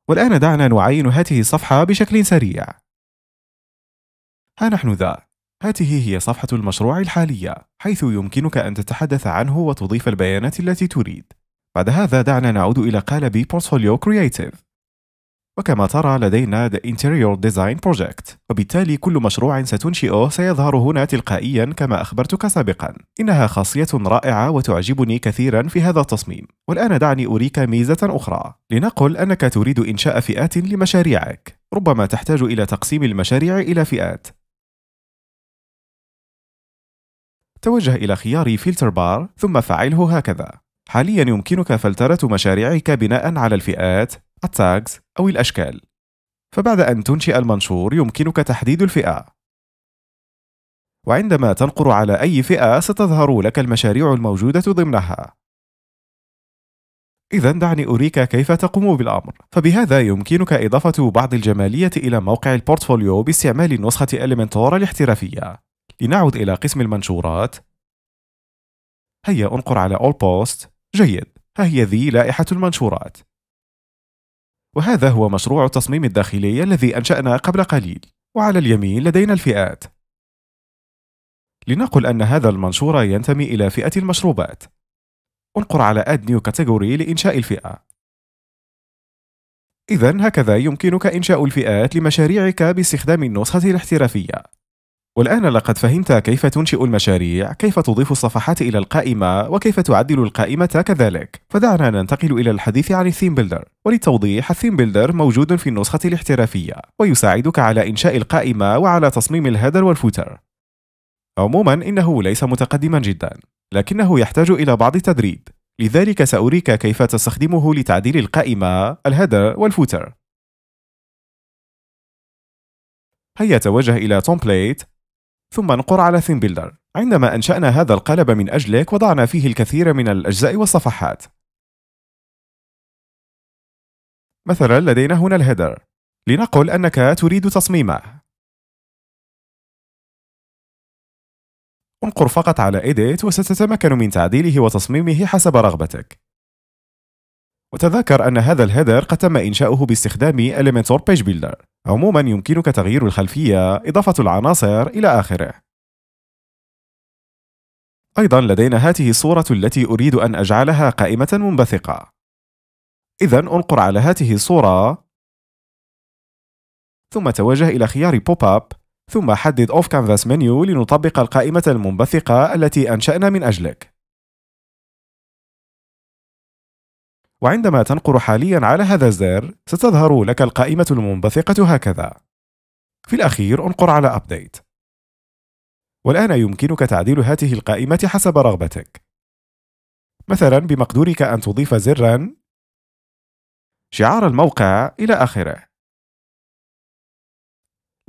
والآن دعنا نعين هذه الصفحة بشكل سريع ها نحن ذا هذه هي صفحة المشروع الحالية حيث يمكنك أن تتحدث عنه وتضيف البيانات التي تريد بعد هذا دعنا نعود إلى قالب Portfolio Creative وكما ترى لدينا The Interior Design Project وبالتالي كل مشروع ستنشئه سيظهر هنا تلقائيا كما أخبرتك سابقا إنها خاصية رائعة وتعجبني كثيرا في هذا التصميم والآن دعني أريك ميزة أخرى لنقل أنك تريد إنشاء فئات لمشاريعك ربما تحتاج إلى تقسيم المشاريع إلى فئات توجه إلى خيار فلتر بار ثم فعله هكذا. حاليا يمكنك فلترة مشاريعك بناء على الفئات، التاجز أو الأشكال. فبعد أن تنشئ المنشور يمكنك تحديد الفئة. وعندما تنقر على أي فئة ستظهر لك المشاريع الموجودة ضمنها. إذا دعني أريك كيف تقوم بالأمر، فبهذا يمكنك إضافة بعض الجمالية إلى موقع البورتفوليو باستعمال نسخة Elementor الاحترافية. لنعد إلى قسم المنشورات هيا انقر على All Post جيد ها هي ذي لائحة المنشورات وهذا هو مشروع التصميم الداخلي الذي أنشأنا قبل قليل وعلى اليمين لدينا الفئات لنقل أن هذا المنشور ينتمي إلى فئة المشروبات انقر على Add New Category لإنشاء الفئة إذا هكذا يمكنك إنشاء الفئات لمشاريعك باستخدام النسخة الاحترافية والآن لقد فهمت كيف تنشئ المشاريع، كيف تضيف الصفحات إلى القائمة، وكيف تعدل القائمة كذلك. فدعنا ننتقل إلى الحديث عن الثيم بيلدر. وللتوضيح الثيم بيلدر موجود في النسخة الاحترافية، ويساعدك على إنشاء القائمة وعلى تصميم الهيدر والفوتر. عموما إنه ليس متقدما جدا، لكنه يحتاج إلى بعض التدريب. لذلك سأريك كيف تستخدمه لتعديل القائمة، الهيدر والفوتر. هيا توجه إلى Template ثم انقر على ثيم بيلدر عندما أنشأنا هذا القالب من أجلك وضعنا فيه الكثير من الأجزاء والصفحات مثلا لدينا هنا الهيدر لنقل أنك تريد تصميمه انقر فقط على Edit وستتمكن من تعديله وتصميمه حسب رغبتك وتذكر أن هذا الهيدر قد تم إنشاؤه باستخدام Elementor Page Builder عموما يمكنك تغيير الخلفية، إضافة العناصر إلى آخره أيضا لدينا هذه الصورة التي أريد أن أجعلها قائمة منبثقة إذا أنقر على هذه الصورة ثم توجه إلى خيار بوب أب ثم حدد Off Canvas Menu لنطبق القائمة المنبثقة التي أنشأنا من أجلك وعندما تنقر حاليا على هذا الزر ستظهر لك القائمة المنبثقة هكذا في الأخير انقر على أبديت والآن يمكنك تعديل هذه القائمة حسب رغبتك مثلا بمقدورك أن تضيف زرا شعار الموقع إلى آخره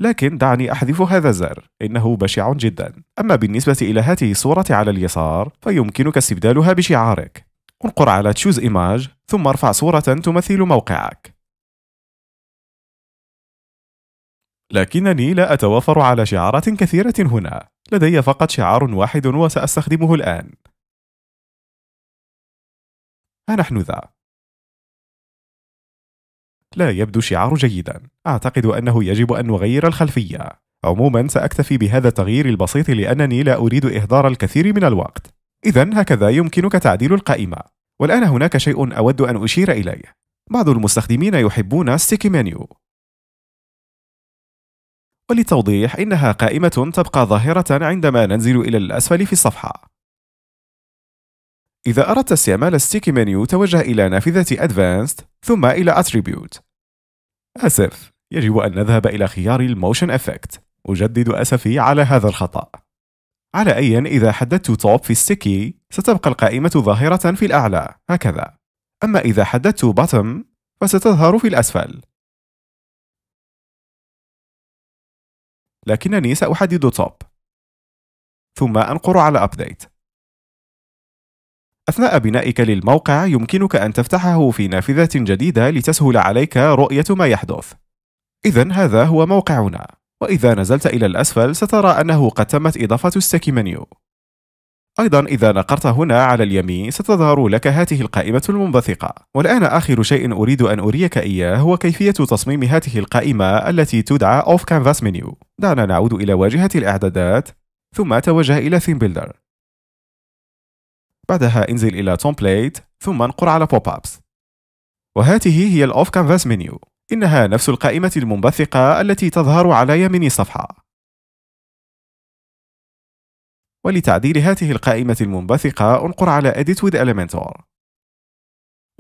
لكن دعني أحذف هذا الزر إنه بشع جدا أما بالنسبة إلى هذه الصورة على اليسار فيمكنك استبدالها بشعارك انقر على Choose Image ثم ارفع صورة تمثل موقعك. لكنني لا أتوافر على شعارات كثيرة هنا. لدي فقط شعار واحد وسأستخدمه الآن. ها نحن ذا. لا يبدو الشعار جيدا. أعتقد أنه يجب أن نغير الخلفية. عموما سأكتفي بهذا التغيير البسيط لأنني لا أريد إهدار الكثير من الوقت. إذا هكذا يمكنك تعديل القائمة والآن هناك شيء أود أن أشير إليه بعض المستخدمين يحبون ستيكي منيو وللتوضيح إنها قائمة تبقى ظاهرة عندما ننزل إلى الأسفل في الصفحة إذا أردت استعمال ستيكي منيو توجه إلى نافذة Advanced ثم إلى Attribute آسف يجب أن نذهب إلى خيار الموشن Effect أجدد أسفي على هذا الخطأ على أي إذا حددت توب في ستيكي ستبقى القائمة ظاهرة في الأعلى هكذا أما إذا حددت bottom فستظهر في الأسفل لكنني سأحدد توب ثم أنقر على update أثناء بنائك للموقع يمكنك أن تفتحه في نافذة جديدة لتسهل عليك رؤية ما يحدث إذا هذا هو موقعنا وإذا نزلت إلى الأسفل سترى أنه قد تمت إضافة السكي منيو أيضا إذا نقرت هنا على اليمين ستظهر لك هذه القائمة المنبثقة والآن آخر شيء أريد أن أريك إياه هو كيفية تصميم هذه القائمة التي تدعى Off Canvas Menu دعنا نعود إلى واجهة الإعدادات ثم توجه إلى Theme Builder بعدها انزل إلى Template ثم انقر على Pop-ups وهذه هي Off Canvas Menu إنها نفس القائمة المنبثقة التي تظهر على يمين الصفحة. ولتعديل هذه القائمة المنبثقة انقر على Edit with Elementor.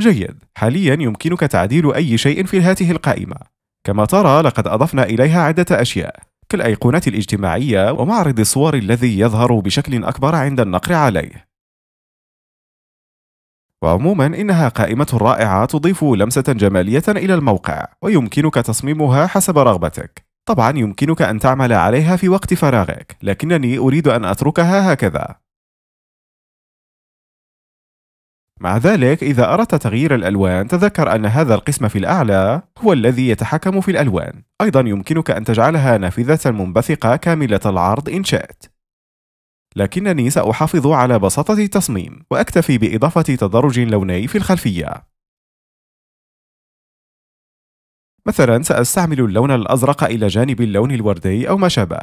جيد، حاليا يمكنك تعديل أي شيء في هذه القائمة. كما ترى لقد أضفنا إليها عدة أشياء كالأيقونات الاجتماعية ومعرض الصور الذي يظهر بشكل أكبر عند النقر عليه. وعموما إنها قائمة رائعة تضيف لمسة جمالية إلى الموقع ويمكنك تصميمها حسب رغبتك طبعا يمكنك أن تعمل عليها في وقت فراغك لكنني أريد أن أتركها هكذا مع ذلك إذا أردت تغيير الألوان تذكر أن هذا القسم في الأعلى هو الذي يتحكم في الألوان أيضا يمكنك أن تجعلها نافذة منبثقة كاملة العرض إن شئت لكنني سأحافظ على بساطة التصميم وأكتفي بإضافة تدرج لوني في الخلفية. مثلا سأستعمل اللون الأزرق إلى جانب اللون الوردي أو ما شابه.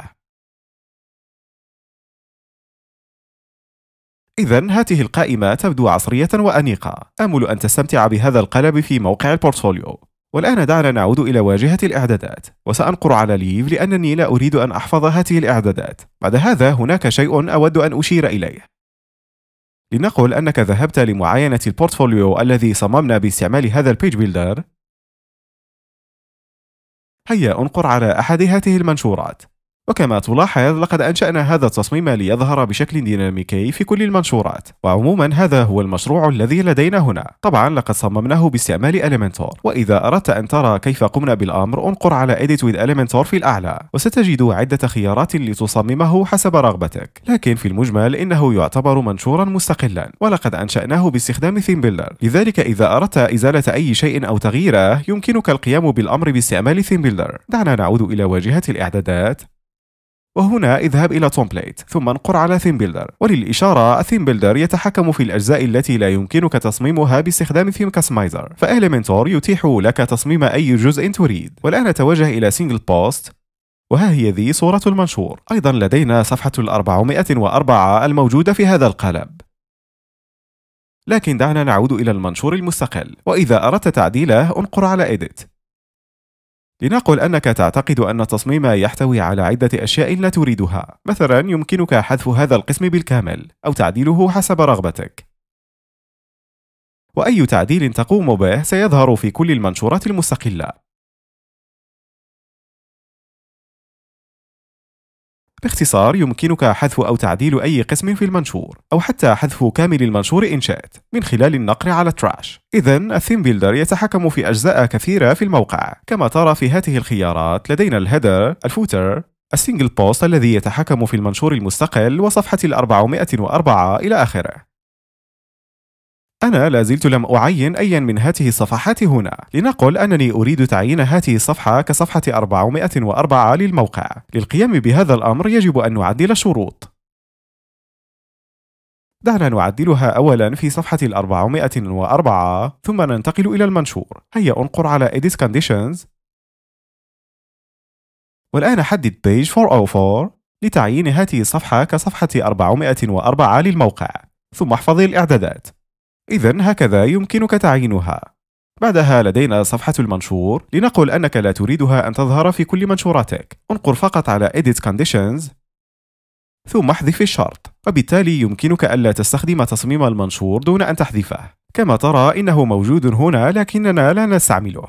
إذا هذه القائمة تبدو عصرية وأنيقة. آمل أن تستمتع بهذا القلب في موقع البورتفوليو. والآن دعنا نعود إلى واجهة الإعدادات وسأنقر على ليف لأنني لا أريد أن أحفظ هذه الإعدادات بعد هذا هناك شيء أود أن أشير إليه لنقل أنك ذهبت لمعاينة البورتفوليو الذي صممنا باستعمال هذا البيج بيلدر هيا انقر على أحد هذه المنشورات وكما تلاحظ لقد أنشأنا هذا التصميم ليظهر بشكل ديناميكي في كل المنشورات وعموما هذا هو المشروع الذي لدينا هنا طبعا لقد صممناه باستعمال Elementor وإذا أردت أن ترى كيف قمنا بالأمر انقر على Edit with Elementor في الأعلى وستجد عدة خيارات لتصممه حسب رغبتك لكن في المجمل إنه يعتبر منشورا مستقلا ولقد أنشأناه باستخدام Theme Builder لذلك إذا أردت إزالة أي شيء أو تغييره يمكنك القيام بالأمر باستعمال Theme Builder دعنا نعود إلى واجهة الإعدادات وهنا اذهب إلى تومبليت ثم انقر على ثيم بيلدر وللإشارة الثيم بيلدر يتحكم في الأجزاء التي لا يمكنك تصميمها باستخدام ثيم كاستمايزر فإليمنتور يتيح لك تصميم أي جزء تريد والآن توجه إلى سينجل بوست وها هي ذي صورة المنشور أيضا لدينا صفحة ال ال404 الموجودة في هذا القالب لكن دعنا نعود إلى المنشور المستقل وإذا أردت تعديله انقر على Edit لنقل أنك تعتقد أن التصميم يحتوي على عدة أشياء لا تريدها، مثلاً يمكنك حذف هذا القسم بالكامل أو تعديله حسب رغبتك. وأي تعديل تقوم به سيظهر في كل المنشورات المستقلة، باختصار يمكنك حذف أو تعديل أي قسم في المنشور أو حتى حذف كامل المنشور إن شئت من خلال النقر على تراش إذا الثيم بيلدر يتحكم في أجزاء كثيرة في الموقع كما ترى في هذه الخيارات لدينا الهيدر الفوتر السنجل بوست الذي يتحكم في المنشور المستقل وصفحة ال 404 إلى آخره أنا لا زلت لم أعين أيا من هذه الصفحات هنا لنقل أنني أريد تعيين هذه الصفحة كصفحة 404 للموقع للقيام بهذا الأمر يجب أن نعدل الشروط دعنا نعدلها أولا في صفحة 404 ثم ننتقل إلى المنشور هيا أنقر على Edit Conditions والآن حدد Page 404 لتعيين هذه الصفحة كصفحة 404 للموقع ثم احفظ الإعدادات إذا هكذا يمكنك تعيينها. بعدها لدينا صفحة المنشور لنقل أنك لا تريدها أن تظهر في كل منشوراتك. انقر فقط على Edit Conditions ثم احذف الشرط وبالتالي يمكنك ألا تستخدم تصميم المنشور دون أن تحذفه كما ترى إنه موجود هنا لكننا لا نستعمله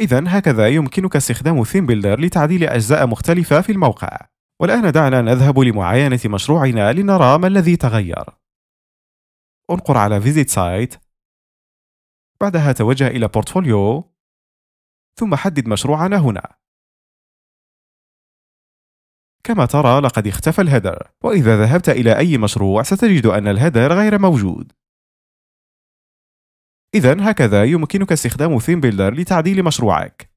إذا هكذا يمكنك استخدام Theme Builder لتعديل أجزاء مختلفة في الموقع والآن دعنا نذهب لمعاينة مشروعنا لنرى ما الذي تغير انقر على فيزيت سايت بعدها توجه إلى بورتفوليو ثم حدد مشروعنا هنا كما ترى لقد اختفى الهدر وإذا ذهبت إلى أي مشروع ستجد أن الهدر غير موجود إذا هكذا يمكنك استخدام ثيم بيلدر لتعديل مشروعك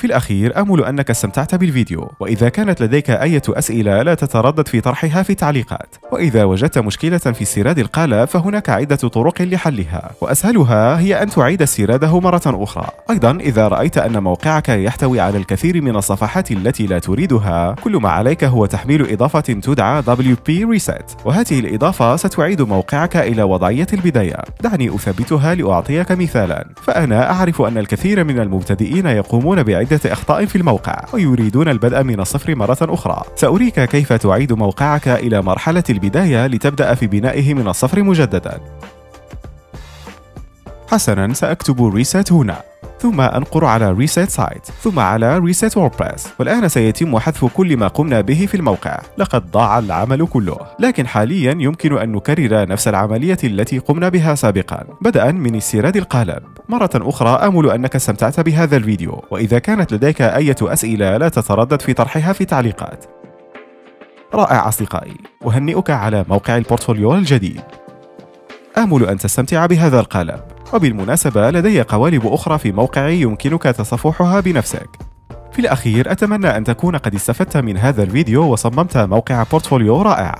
في الأخير أمل أنك استمتعت بالفيديو وإذا كانت لديك أي أسئلة لا تتردد في طرحها في التعليقات وإذا وجدت مشكلة في استيراد القالب فهناك عدة طرق لحلها وأسهلها هي أن تعيد استيراده مرة أخرى أيضا إذا رأيت أن موقعك يحتوي على الكثير من الصفحات التي لا تريدها كل ما عليك هو تحميل إضافة تدعى WP Reset وهذه الإضافة ستعيد موقعك إلى وضعية البداية دعني أثبتها لأعطيك مثالا فأنا أعرف أن الكثير من المبتدئين يقومون بعدة عدة أخطاء في الموقع ويريدون البدء من الصفر مرة أخرى سأريك كيف تعيد موقعك إلى مرحلة البداية لتبدأ في بنائه من الصفر مجددا حسنا سأكتب ريست هنا ثم أنقر على Reset Site ثم على Reset WordPress والآن سيتم حذف كل ما قمنا به في الموقع لقد ضاع العمل كله لكن حاليا يمكن أن نكرر نفس العملية التي قمنا بها سابقا بدءا من استيراد القالب مرة أخرى آمل أنك استمتعت بهذا الفيديو وإذا كانت لديك أي أسئلة لا تتردد في طرحها في التعليقات رائع أصدقائي أهنئك على موقع البورتفوليو الجديد آمل أن تستمتع بهذا القالب وبالمناسبة لدي قوالب أخرى في موقعي يمكنك تصفحها بنفسك في الأخير أتمنى أن تكون قد استفدت من هذا الفيديو وصممت موقع بورتفوليو رائع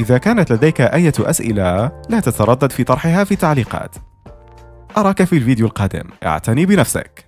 إذا كانت لديك أي أسئلة لا تتردد في طرحها في التعليقات أراك في الفيديو القادم اعتني بنفسك